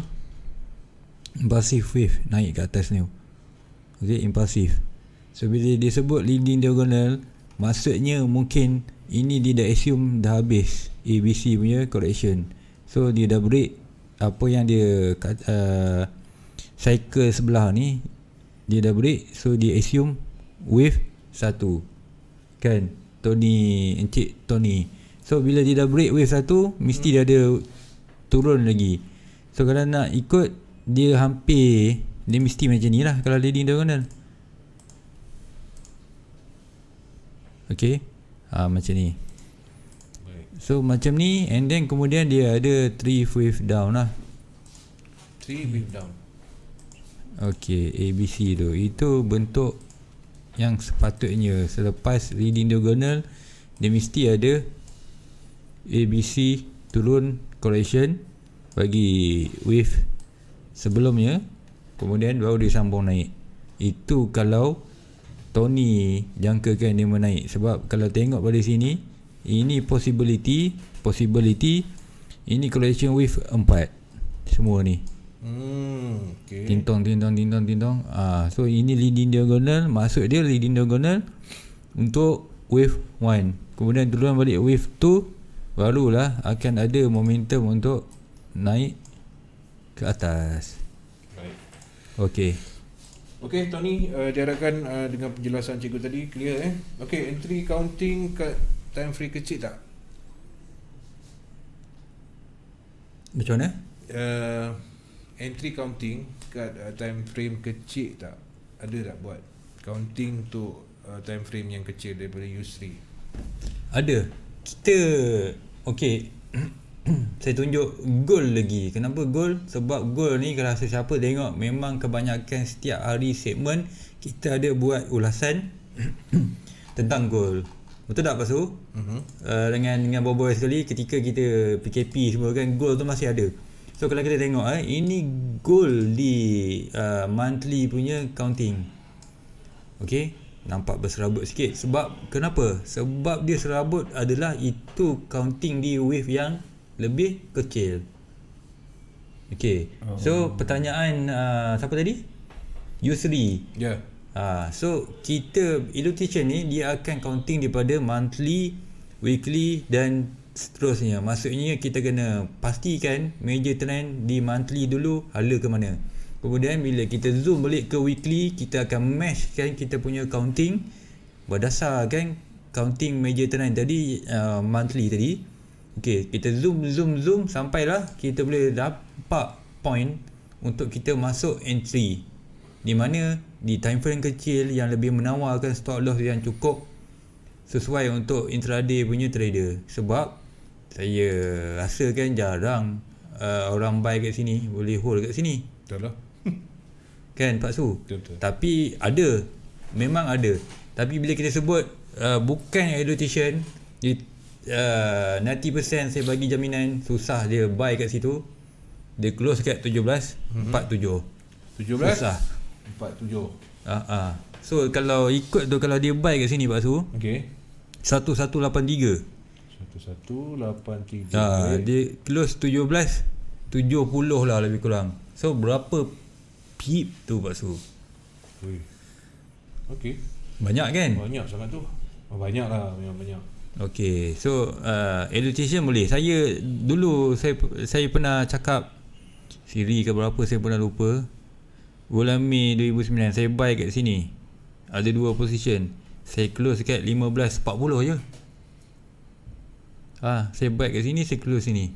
impulsive wave naik ke atas ni ok impulsive so bila dia sebut leading diagonal maksudnya mungkin ini dia dah assume dah habis ABC punya correction so dia dah break apa yang dia uh, cycle sebelah ni dia dah break so dia assume wave 1 kan Tony Encik Tony so bila dia dah break wave satu mesti dia ada turun lagi so kalau nak ikut dia hampir dia mesti macam ni lah kalau dia diagonal Okay, ha, ah, macam ni so macam ni and then kemudian dia ada three wave down lah Three wave down ok ABC tu itu bentuk yang sepatutnya selepas reading diagonal dia mesti ada ABC turun correlation bagi wave sebelumnya kemudian baru dia sambung naik itu kalau Tony jangkakan dia menaik sebab kalau tengok pada sini ini possibility possibility ini correlation wave 4 semua ni Hmm, okay. Tintong, tintong, tintong, tintong Ah, So ini leading diagonal Maksud dia leading diagonal Untuk wave 1 Kemudian turun balik wave 2 Barulah akan ada momentum untuk Naik ke atas Baik. Okay Okay Tony, uh, diharapkan uh, dengan penjelasan cikgu tadi Clear eh Okay, entry counting kat time free kecil tak? Macam mana? Uh, entry counting kat uh, time frame kecil tak ada tak buat counting tu uh, time frame yang kecil daripada U3 ada kita okey saya tunjuk goal lagi kenapa goal sebab goal ni kalau siapa tengok memang kebanyakan setiap hari segmen kita ada buat ulasan tentang goal betul tak pasal uh-huh. Mhm. uh, dengan dengan boboi sekali ketika kita PKP semua kan goal tu masih ada So kalau kita tengok eh, ini goal di uh, monthly punya counting. Okay, nampak berserabut sikit. Sebab kenapa? Sebab dia serabut adalah itu counting di wave yang lebih kecil. Okay, so oh. pertanyaan uh, siapa tadi? Yusri. Ya. Yeah. Uh, so kita, ilu teacher ni dia akan counting daripada monthly, weekly dan seterusnya maksudnya kita kena pastikan major trend di monthly dulu hala ke mana kemudian bila kita zoom balik ke weekly kita akan match kan kita punya counting berdasarkan counting major trend tadi uh, monthly tadi ok kita zoom zoom zoom sampailah kita boleh dapat point untuk kita masuk entry di mana di time frame kecil yang lebih menawarkan stop loss yang cukup sesuai untuk intraday punya trader sebab saya rasa kan jarang uh, orang buy kat sini boleh hold kat sini betul lah kan Pak Su betul tapi ada memang ada tapi bila kita sebut uh, bukan education it, uh, 90% saya bagi jaminan susah dia buy kat situ dia close kat 17 mm-hmm. 47 17 susah 47 ah uh-uh. ah so kalau ikut tu kalau dia buy kat sini Pak Su okey 1183 1183. Ha, ah, dia close 17 70 lah lebih kurang. So berapa pip tu Pak Su? Okey. Banyak kan? Banyak sangat tu. Oh, banyak lah memang banyak. Okey. So uh, education boleh. Saya dulu saya saya pernah cakap siri ke berapa saya pernah lupa. Bulan Mei 2009 saya buy kat sini. Ada dua position. Saya close kat 15 40 je ah saya buat kat sini saya close sini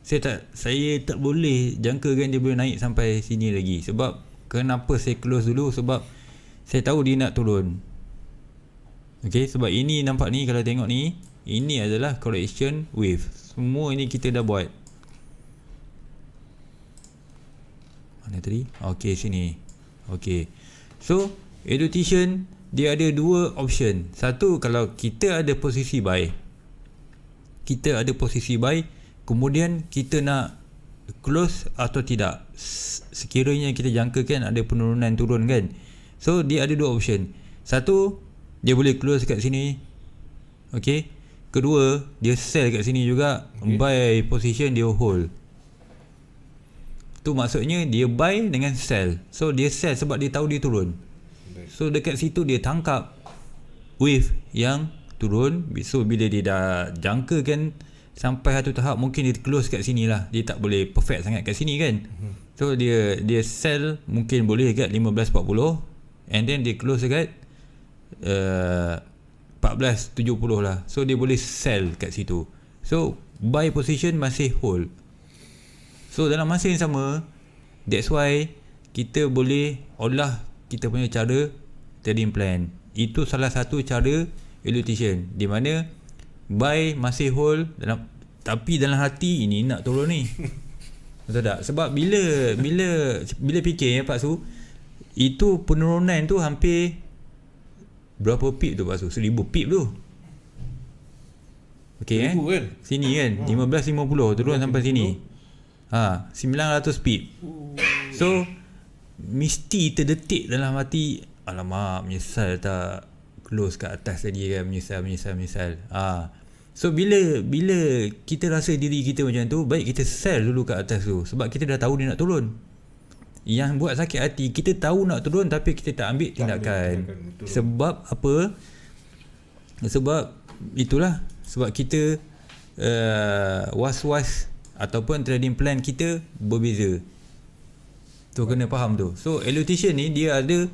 saya tak saya tak boleh jangkakan dia boleh naik sampai sini lagi sebab kenapa saya close dulu sebab saya tahu dia nak turun Okay, sebab ini nampak ni kalau tengok ni ini adalah correction wave semua ini kita dah buat mana tadi Okay, sini Okay, so education dia ada dua option satu kalau kita ada posisi baik kita ada posisi buy kemudian kita nak close atau tidak sekiranya kita jangkakan ada penurunan turun kan so dia ada dua option satu dia boleh close kat sini ok kedua dia sell kat sini juga okay. buy position dia hold tu maksudnya dia buy dengan sell so dia sell sebab dia tahu dia turun so dekat situ dia tangkap wave yang turun so bila dia dah jangka kan sampai satu tahap mungkin dia close kat sini lah dia tak boleh perfect sangat kat sini kan mhm. so dia dia sell mungkin boleh kat 15.40 and then dia close kat uh, 14.70 lah so dia boleh sell kat situ so buy position masih hold so dalam masa yang sama that's why kita boleh olah kita punya cara trading plan itu salah satu cara elutition di mana buy masih hold dalam tapi dalam hati ini nak turun ni betul tak sebab bila bila bila fikir ya Pak Su itu penurunan tu hampir berapa pip tu Pak Su 1000 pip tu Okey eh. Kan? Sini kan ha. 1550 turun 1550. sampai sini. Ha 900 pip. So mesti terdetik dalam hati alamak menyesal tak close kat atas tadi kan menyesal menyesal menyesal ha. so bila bila kita rasa diri kita macam tu baik kita sell dulu kat atas tu sebab kita dah tahu dia nak turun yang buat sakit hati kita tahu nak turun tapi kita tak ambil tak tindakan ambil, sebab apa sebab itulah sebab kita uh, was-was ataupun trading plan kita berbeza tu kena faham tu so elotician ni dia ada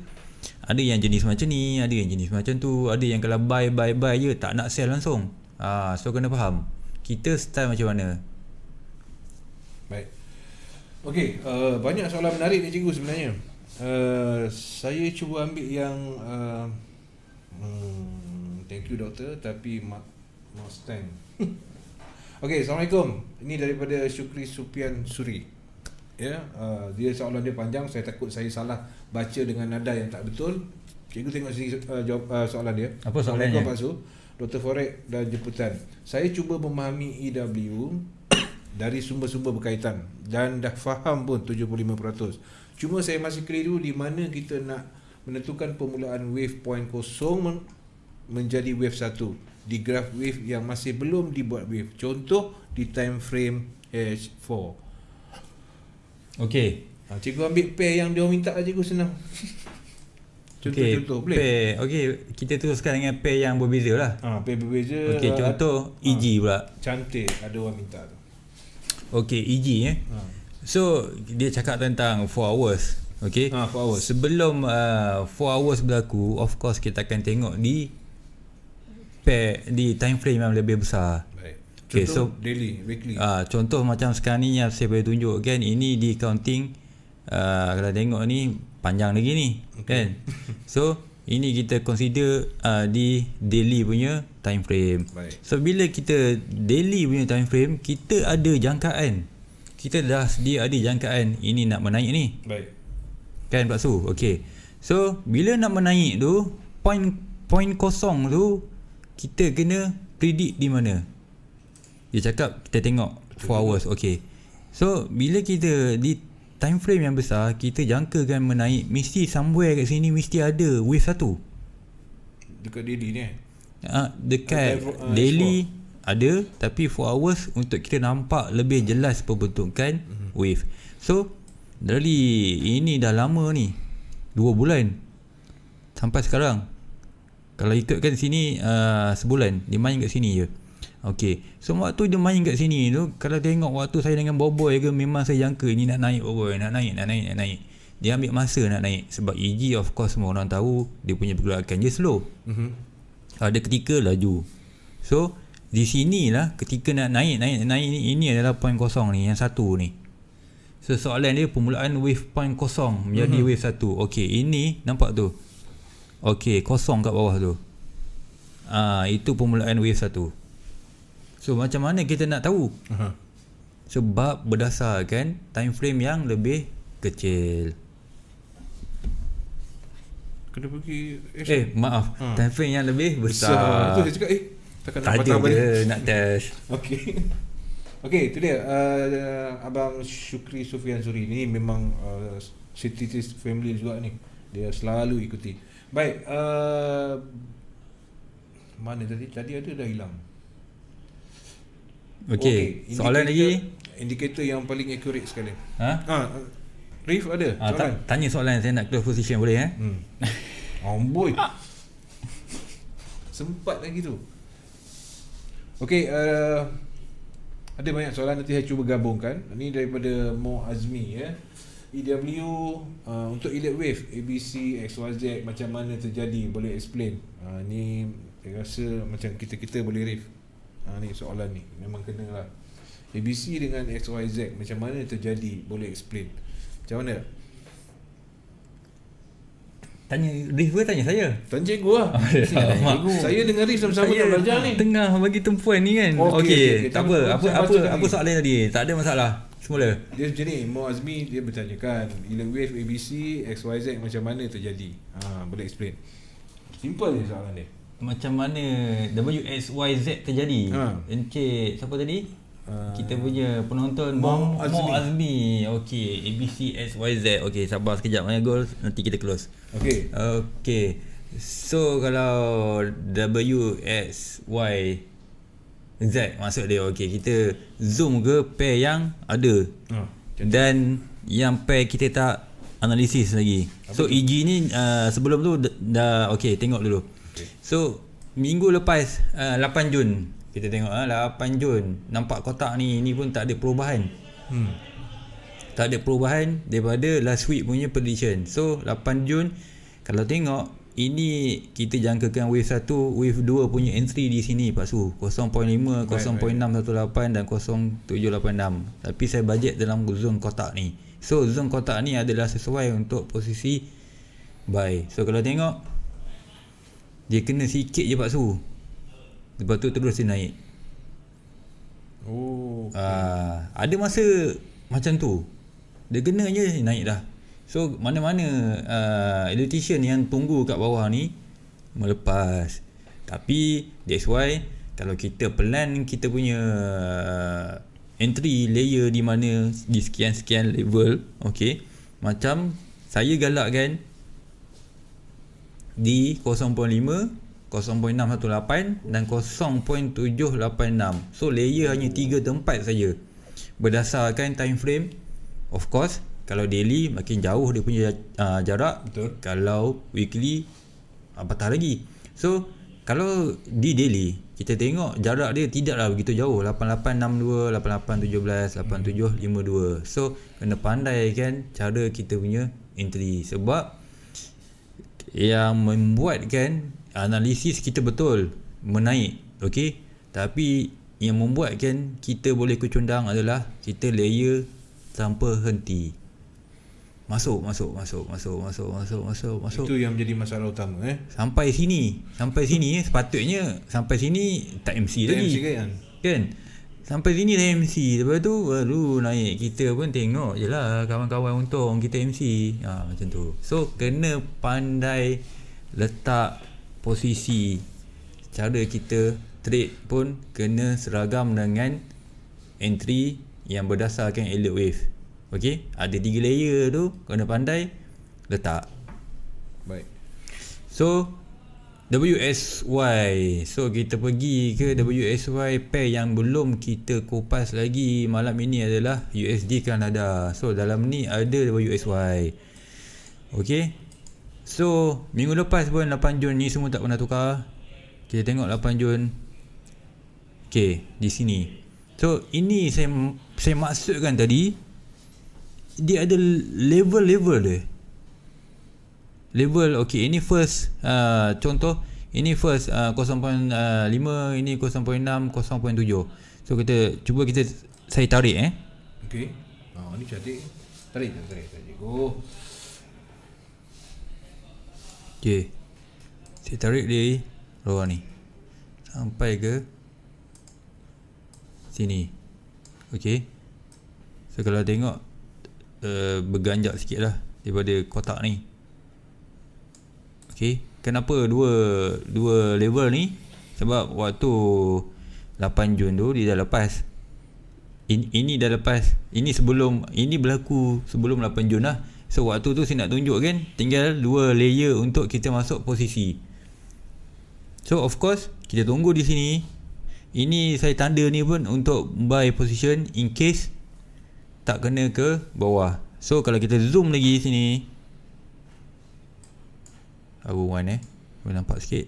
ada yang jenis macam ni ada yang jenis macam tu ada yang kalau buy buy buy je tak nak sell langsung ha, so kena faham kita style macam mana baik Okay, uh, banyak soalan menarik ni cikgu sebenarnya uh, saya cuba ambil yang uh, hmm, thank you doktor tapi mak Mustang Okay, Assalamualaikum Ini daripada Syukri Supian Suri ya uh, dia seolah dia panjang saya takut saya salah baca dengan nada yang tak betul cikgu tengok sini uh, jawab uh, soalan dia apa soalannya Pak Su Dr. Forek dan jemputan saya cuba memahami EW dari sumber-sumber berkaitan dan dah faham pun 75% cuma saya masih keliru di mana kita nak menentukan permulaan wave point kosong menjadi wave satu di graf wave yang masih belum dibuat wave contoh di time frame H4 Okey. Ha, cikgu ambil pair yang dia minta lah, cikgu senang. Contoh, okay, contoh, boleh? Okey. kita teruskan dengan pair yang berbeza lah. Ha, pair berbeza. Okay, uh, lah. contoh ah, EG ha, pula. Cantik, ada orang minta tu. Okay, EG eh. Ha. So, dia cakap tentang 4 hours. Okey. ha, four hours. sebelum 4 uh, hours berlaku, of course kita akan tengok di pair, di time frame yang lebih besar. Okay, contoh so, daily, weekly. Ah, contoh macam sekarang ni yang saya boleh tunjuk kan, ini di counting uh, ah, kalau tengok ni panjang lagi ni okay. kan. so, ini kita consider uh, di daily punya time frame. Baik. So, bila kita daily punya time frame, kita ada jangkaan. Kita dah dia ada jangkaan ini nak menaik ni. Baik. Kan Pak Su? Okay. So, bila nak menaik tu, point point kosong tu, kita kena predict di mana? dia cakap kita tengok 4 hours okay so bila kita di time frame yang besar kita jangkakan menaik mesti somewhere kat sini mesti ada wave satu dekat daily ni eh uh, dekat uh, daily uh, ada tapi 4 hours untuk kita nampak lebih jelas perbentukan uh wave so dari ini dah lama ni 2 bulan sampai sekarang kalau ikutkan sini uh, sebulan dia main kat sini je Okey. Semua so, tu dia main kat sini tu kalau tengok waktu saya dengan Boboy ke memang saya jangka ni nak naik Boboy, nak naik, nak naik, nak naik. Dia ambil masa nak naik sebab EG of course semua orang tahu dia punya pergerakan dia slow. mm Ada ketika laju. So di sinilah ketika nak naik, naik, naik ni ini adalah point kosong ni yang satu ni. So soalan dia permulaan wave point kosong menjadi mm-hmm. wave satu. Okey, ini nampak tu. Okey, kosong kat bawah tu. Ah, itu permulaan wave satu. So macam mana kita nak tahu? Uh-huh. Sebab berdasarkan time frame yang lebih kecil. Kena pergi Eh, eh maaf, ha. time frame yang lebih besar. Itu saya cakap eh. Tak nak patah balik. nak test. Okey. Okey, itu dia uh, abang Syukri Sufian Suri ini memang uh, citizens family juga ni. Dia selalu ikuti. Baik, uh, mana tadi? Tadi ada dah hilang. Okey, okay. soalan lagi. Indikator yang paling accurate sekali. Ha? Ha. Reef ada. Ha, ah, Ta- tanya soalan saya nak close position boleh eh? Hmm. Amboi. Oh, Sempat lagi tu. Okey, uh, ada banyak soalan nanti saya cuba gabungkan. Ini daripada Mo Azmi ya. Eh. EW uh, untuk Elite Wave ABC XYZ macam mana terjadi boleh explain uh, ni saya rasa macam kita-kita boleh riff ha, ni soalan ni memang kena lah ABC dengan XYZ macam mana terjadi boleh explain macam mana tanya Riff ke tanya saya tanya cikgu lah oh, saya dengan Riff sama-sama saya belajar ni tengah bagi tempuan ni kan okey okay, okay, okay. tak apa apa apa, apa soalan tadi tak ada masalah semula dia macam ni mau Azmi dia bertanyakan ilang wave ABC XYZ macam mana terjadi ha, boleh explain simple je soalan dia macam mana WXYZ terjadi ha. Encik siapa tadi? Ha. Kita punya penonton Mo Azmi, Mo Azmi. Okay ABCXYZ Okay sabar sekejap Maya eh, Gold Nanti kita close Okay Okay So kalau WXYZ Maksud dia okay Kita zoom ke pair yang ada ha. Dan yang pair kita tak analisis lagi Apa So tu? EG ni uh, sebelum tu dah, dah okay tengok dulu So minggu lepas uh, ah, 8 Jun kita tengok ah uh, 8 Jun nampak kotak ni ni pun tak ada perubahan. Hmm. Tak ada perubahan daripada last week punya prediction. So 8 Jun kalau tengok ini kita jangkakan wave 1, wave 2 punya entry di sini Pak Su. 0.5, 0.618 dan 0.786. Tapi saya bajet dalam zone kotak ni. So zone kotak ni adalah sesuai untuk posisi buy. So kalau tengok dia kena sikit je pak su. Lepas tu terus dia naik. Oh. Ah, okay. Uh, ada masa macam tu. Dia kena je naik dah. So mana-mana uh, electrician yang tunggu kat bawah ni melepas. Tapi that's why kalau kita plan kita punya uh, entry layer di mana di sekian-sekian level, okay? Macam saya galak kan di 0.5, 0.618 dan 0.786. So layer hanya 3 tempat saja. Berdasarkan time frame, of course, kalau daily makin jauh dia punya uh, jarak. Betul. Kalau weekly apatah ah, lagi. So kalau di daily kita tengok jarak dia tidaklah begitu jauh 8862 8817 8752 so kena pandai kan cara kita punya entry sebab yang membuatkan analisis kita betul menaik okey tapi yang membuatkan kita boleh kecundang adalah kita layer tanpa henti masuk masuk masuk masuk masuk masuk masuk masuk itu yang menjadi masalah utama eh sampai sini sampai sini eh sepatutnya sampai sini tak MC lagi kan kan Sampai sini dah MC Lepas tu baru naik Kita pun tengok je lah Kawan-kawan untung kita MC ha, Macam tu So kena pandai Letak posisi Cara kita trade pun Kena seragam dengan Entry yang berdasarkan alert wave Okay Ada tiga layer tu Kena pandai Letak Baik So WSY So kita pergi ke WSY Pair yang belum kita kupas lagi Malam ini adalah USD Kanada So dalam ni ada WSY Okay So minggu lepas pun 8 Jun ni semua tak pernah tukar Kita tengok 8 Jun Okay di sini So ini saya saya maksudkan tadi Dia ada level-level dia level okey ini first uh, contoh ini first uh, 0.5 uh, ini 0.6 0.7 so kita cuba kita saya tarik eh okey oh, ni cantik tarik tarik tarik, tarik. oh okey saya tarik dia luar ni sampai ke sini okey so kalau tengok uh, berganjak sikit lah daripada kotak ni Okey, kenapa dua dua level ni? Sebab waktu 8 Jun tu dia dah lepas. Ini, ini dah lepas. Ini sebelum ini berlaku sebelum 8 Jun lah. So waktu tu saya nak tunjuk kan tinggal dua layer untuk kita masuk posisi. So of course kita tunggu di sini. Ini saya tanda ni pun untuk buy position in case tak kena ke bawah. So kalau kita zoom lagi sini, Hour 1 eh Boleh nampak sikit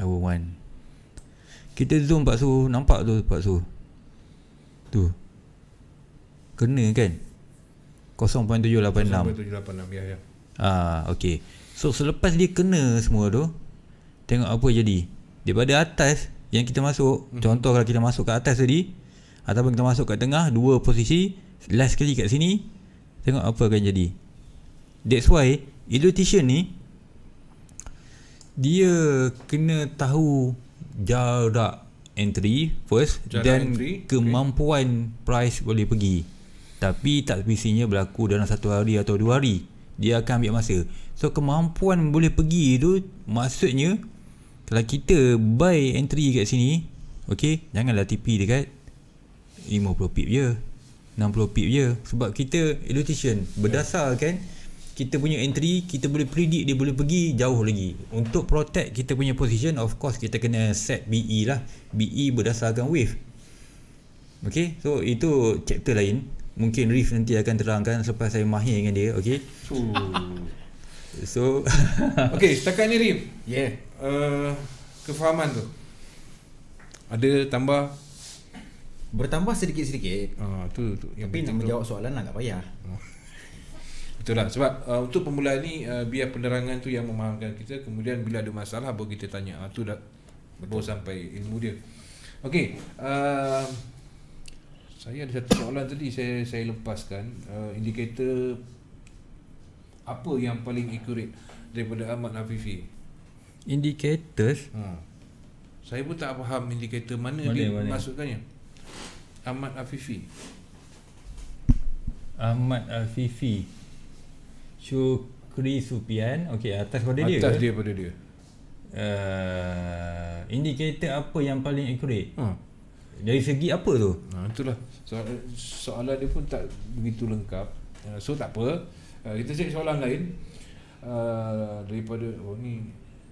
Hour 1 Kita zoom Pak Su Nampak tu Pak Su Tu Kena kan 0.786 ya, ya. Ah, okay. So selepas dia kena semua tu Tengok apa jadi Daripada atas yang kita masuk mm-hmm. Contoh kalau kita masuk kat atas tadi Ataupun kita masuk kat tengah Dua posisi Last sekali kat sini Tengok apa akan jadi That's why electrician ni dia kena tahu jarak entry first dan kemampuan okay. price boleh pergi tapi tak semestinya berlaku dalam satu hari atau dua hari dia akan ambil masa so kemampuan boleh pergi tu maksudnya kalau kita buy entry kat sini okay, janganlah TP dekat 50 pip je 60 pip je sebab kita electrician berdasarkan yeah kita punya entry kita boleh predict dia boleh pergi jauh lagi untuk protect kita punya position of course kita kena set BE lah BE berdasarkan wave ok so itu chapter lain mungkin Riff nanti akan terangkan selepas saya mahir dengan dia ok so ok setakat ni Riff yeah. Uh, kefahaman tu ada tambah bertambah sedikit-sedikit ah, tapi nak menjawab soalan lah tak payah oh. Betul lah sebab uh, untuk permulaan ni uh, biar penerangan tu yang memahamkan kita kemudian bila ada masalah boleh kita tanya. Ah tu dah baru sampai ilmu dia. Okey, uh, saya ada satu soalan tadi saya saya lepaskan uh, indikator apa yang paling accurate daripada Ahmad Afifi? Indicators? Ha. Saya pun tak faham indikator mana, mana dia mana? masukkannya. Ahmad Afifi. Ahmad Afifi. Syukri Supian okay atas pada dia Atas dia pada dia uh, Indikator apa yang paling accurate hmm. Dari segi apa tu ha, Itulah so, Soalan dia pun tak begitu lengkap uh, So tak apa uh, Kita cek soalan lain uh, Daripada Oh ni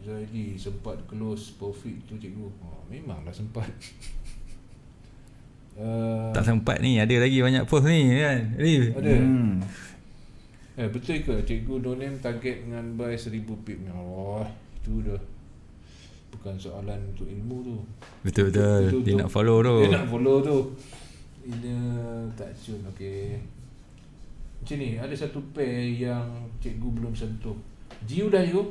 Zaidi sempat close profit tu cikgu oh, Memanglah sempat uh, Tak sempat ni ada lagi banyak post ni kan Ada hmm. Eh betul ke cikgu Donim target dengan buy 1000 pip ni? Oh, itu dah bukan soalan untuk ilmu tu. Betul betul. Itu, dia tu, nak follow tu. Dia nak follow tu. Ini tak sure okey. Macam ni, ada satu pair yang cikgu belum sentuh. Jiu dah cikgu?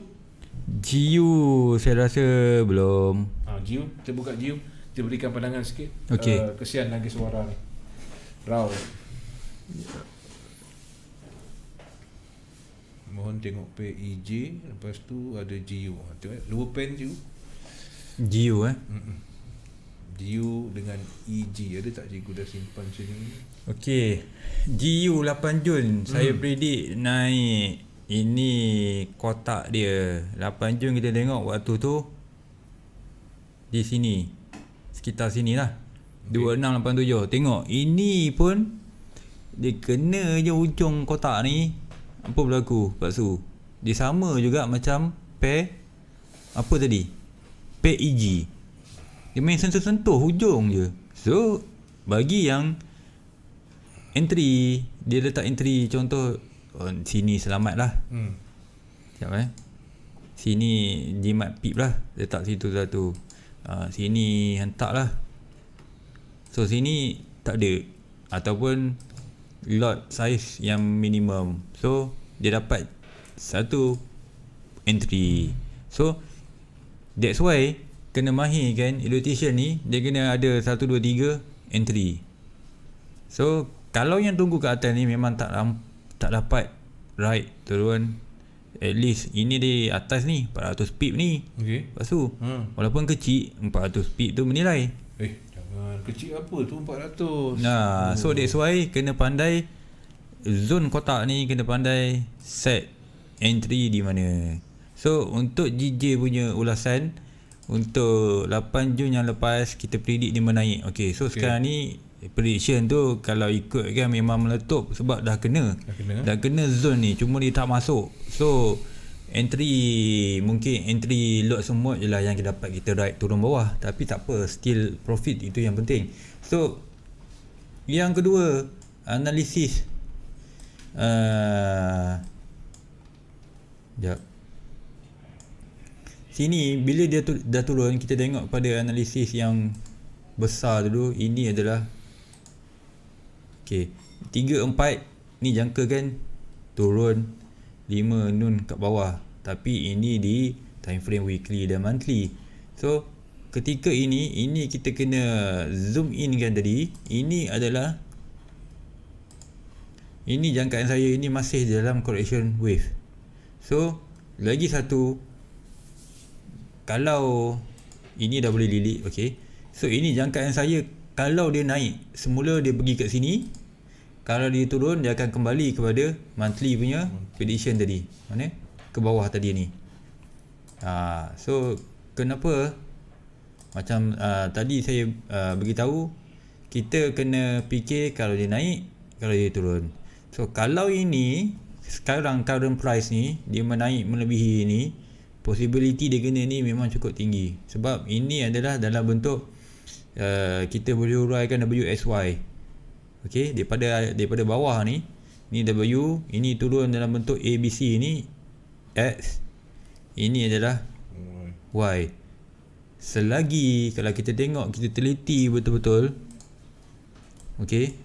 Jiu saya rasa belum. Ah ha, Jiu, kita buka Jiu. Kita berikan pandangan sikit. Okay. Uh, eh, kesian lagi suara ni. Rau. Ya mohon tengok page EJ lepas tu ada GU ha, tengok eh, dua pen GU GU eh Mm-mm. GU dengan EJ ada tak cikgu dah simpan sini Okay, GU 8 Jun hmm. saya mm. predict naik ini kotak dia 8 Jun kita tengok waktu tu di sini sekitar sini lah okay. 2687 tengok ini pun dia kena je ujung kotak ni apa berlaku Paksu dia sama juga macam P apa tadi pair EG dia main sentuh-sentuh hujung je so bagi yang entry dia letak entry contoh on oh, sini selamat lah hmm. sekejap eh sini jimat pip lah letak situ satu uh, sini hentak lah so sini tak ada ataupun lot size yang minimum so dia dapat satu entry so that's why kena mahir kan electrician ni dia kena ada satu dua tiga entry so kalau yang tunggu kat atas ni memang tak tak dapat right turun at least ini di atas ni 400 pip ni okay. lepas tu hmm. walaupun kecil 400 pip tu menilai eh Ah, kecil apa tu 400 nah, so oh. that's why kena pandai zone kotak ni kena pandai set entry di mana so untuk JJ punya ulasan untuk 8 Jun yang lepas kita predict dia menaik Okay. so okay. sekarang ni prediction tu kalau ikut kan memang meletup sebab dah kena dah kena, dah kena zone ni cuma dia tak masuk so entry mungkin entry lot semua ialah yang kita dapat kita ride turun bawah tapi tak apa still profit itu yang penting so yang kedua analisis uh, jap sini bila dia tu, dah turun kita tengok pada analisis yang besar dulu ini adalah ok 3, 4 ni jangka kan turun 5 nun kat bawah tapi ini di time frame weekly dan monthly so ketika ini ini kita kena zoom in kan tadi ini adalah ini jangkaan saya ini masih dalam correction wave so lagi satu kalau ini dah boleh lilit okey so ini jangkaan saya kalau dia naik semula dia pergi kat sini kalau dia turun dia akan kembali kepada monthly punya prediction tadi mana ke bawah tadi ni ha, so kenapa macam uh, tadi saya uh, beritahu kita kena fikir kalau dia naik kalau dia turun so kalau ini sekarang current price ni dia menaik melebihi ini possibility dia kena ni memang cukup tinggi sebab ini adalah dalam bentuk uh, kita boleh uraikan WSY okey daripada daripada bawah ni ni W ini turun dalam bentuk ABC ni X ini adalah Y selagi kalau kita tengok kita teliti betul-betul okey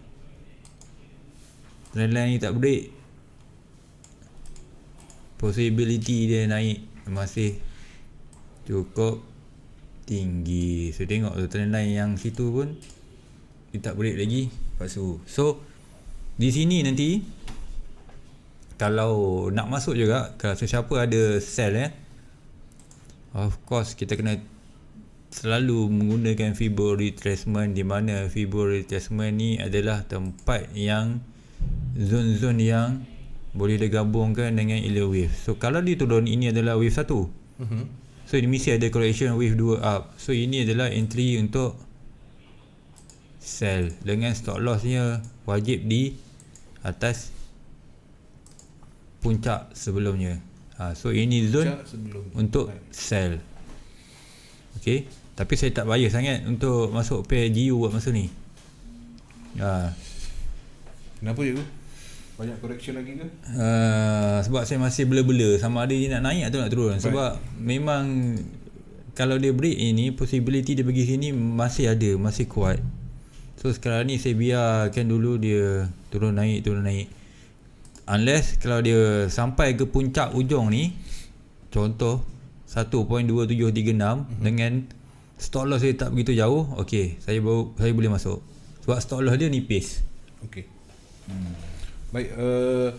trend line ni tak break possibility dia naik masih cukup tinggi so tengok tu trend line yang situ pun dia tak break lagi Lepas tu So Di sini nanti Kalau nak masuk juga Kalau sesiapa ada sel eh Of course kita kena Selalu menggunakan fibro retracement Di mana fibro retracement ni adalah tempat yang zon-zon yang Boleh digabungkan dengan iliar wave So kalau dia turun ini adalah wave 1 mm -hmm. So ini mesti ada correction wave 2 up So ini adalah entry untuk sell dengan stop lossnya wajib di atas puncak sebelumnya ha, so ini zone untuk sell ok tapi saya tak bayar sangat untuk masuk pair GU buat masa ni ha. kenapa je tu? banyak correction lagi ke? Uh, sebab saya masih bela-bela sama ada dia nak naik atau nak turun Baik. sebab memang kalau dia break ini possibility dia pergi sini masih ada masih kuat So sekarang ni saya biarkan dulu dia turun naik turun naik Unless kalau dia sampai ke puncak ujung ni Contoh 1.2736 hmm. dengan stop loss dia tak begitu jauh Okay saya, baru, saya boleh masuk Sebab stop loss dia nipis Okay hmm. Baik uh,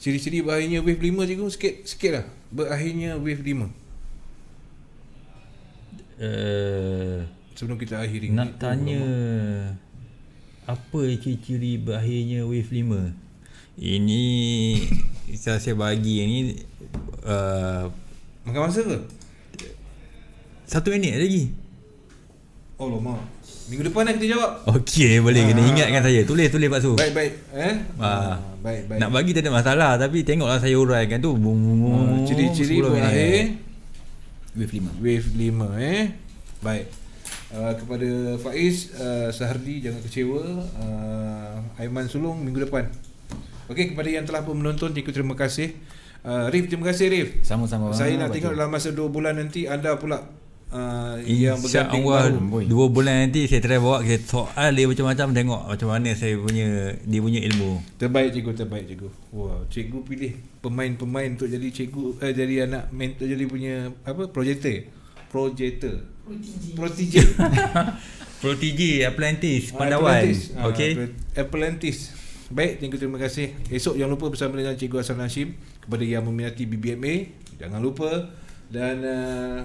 Ciri-ciri berakhirnya wave 5 cikgu sikit, sikit lah Berakhirnya wave 5 sebelum kita akhiri nak ini, tanya oh, apa ciri-ciri berakhirnya wave 5 ini saya saya bagi yang ni uh, makan masa ke satu minit lagi oh lama minggu depan nak kita jawab okey boleh kena uh, ingatkan saya tulis tulis Pak Su baik baik eh ah, uh, baik baik nak bagi tak ada masalah tapi tengoklah saya uraikan tu bung bung ah, ciri-ciri berakhir wave 5 wave 5 eh baik Uh, kepada Faiz, uh, Sahardi jangan kecewa, uh, Aiman sulung minggu depan. Okey kepada yang telah pun menonton, terima kasih. Uh, Rif, terima kasih Rif. Sama-sama. Saya nak tengok dalam masa 2 bulan nanti anda pula Uh, yang berganding Allah, Dua bulan nanti saya try bawa kita soal dia macam-macam tengok macam mana saya punya dia punya ilmu. Terbaik cikgu, terbaik cikgu. Wow cikgu pilih pemain-pemain untuk jadi cikgu eh, jadi anak mentor jadi punya apa? Projector. Projector. Protege. Protege Apprentice ah, Pandawan. Apprentice. Okay. Ah, Apprentice. Baik, thank you, terima kasih. Esok jangan lupa bersama dengan Cikgu Hassan Nashim kepada yang meminati BBMA. Jangan lupa dan uh,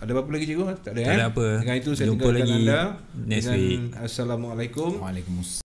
ada apa lagi cikgu? Tak ada, tak ada eh? apa. Dengan itu saya jumpa lagi anda. next week. Assalamualaikum. Waalaikumsalam.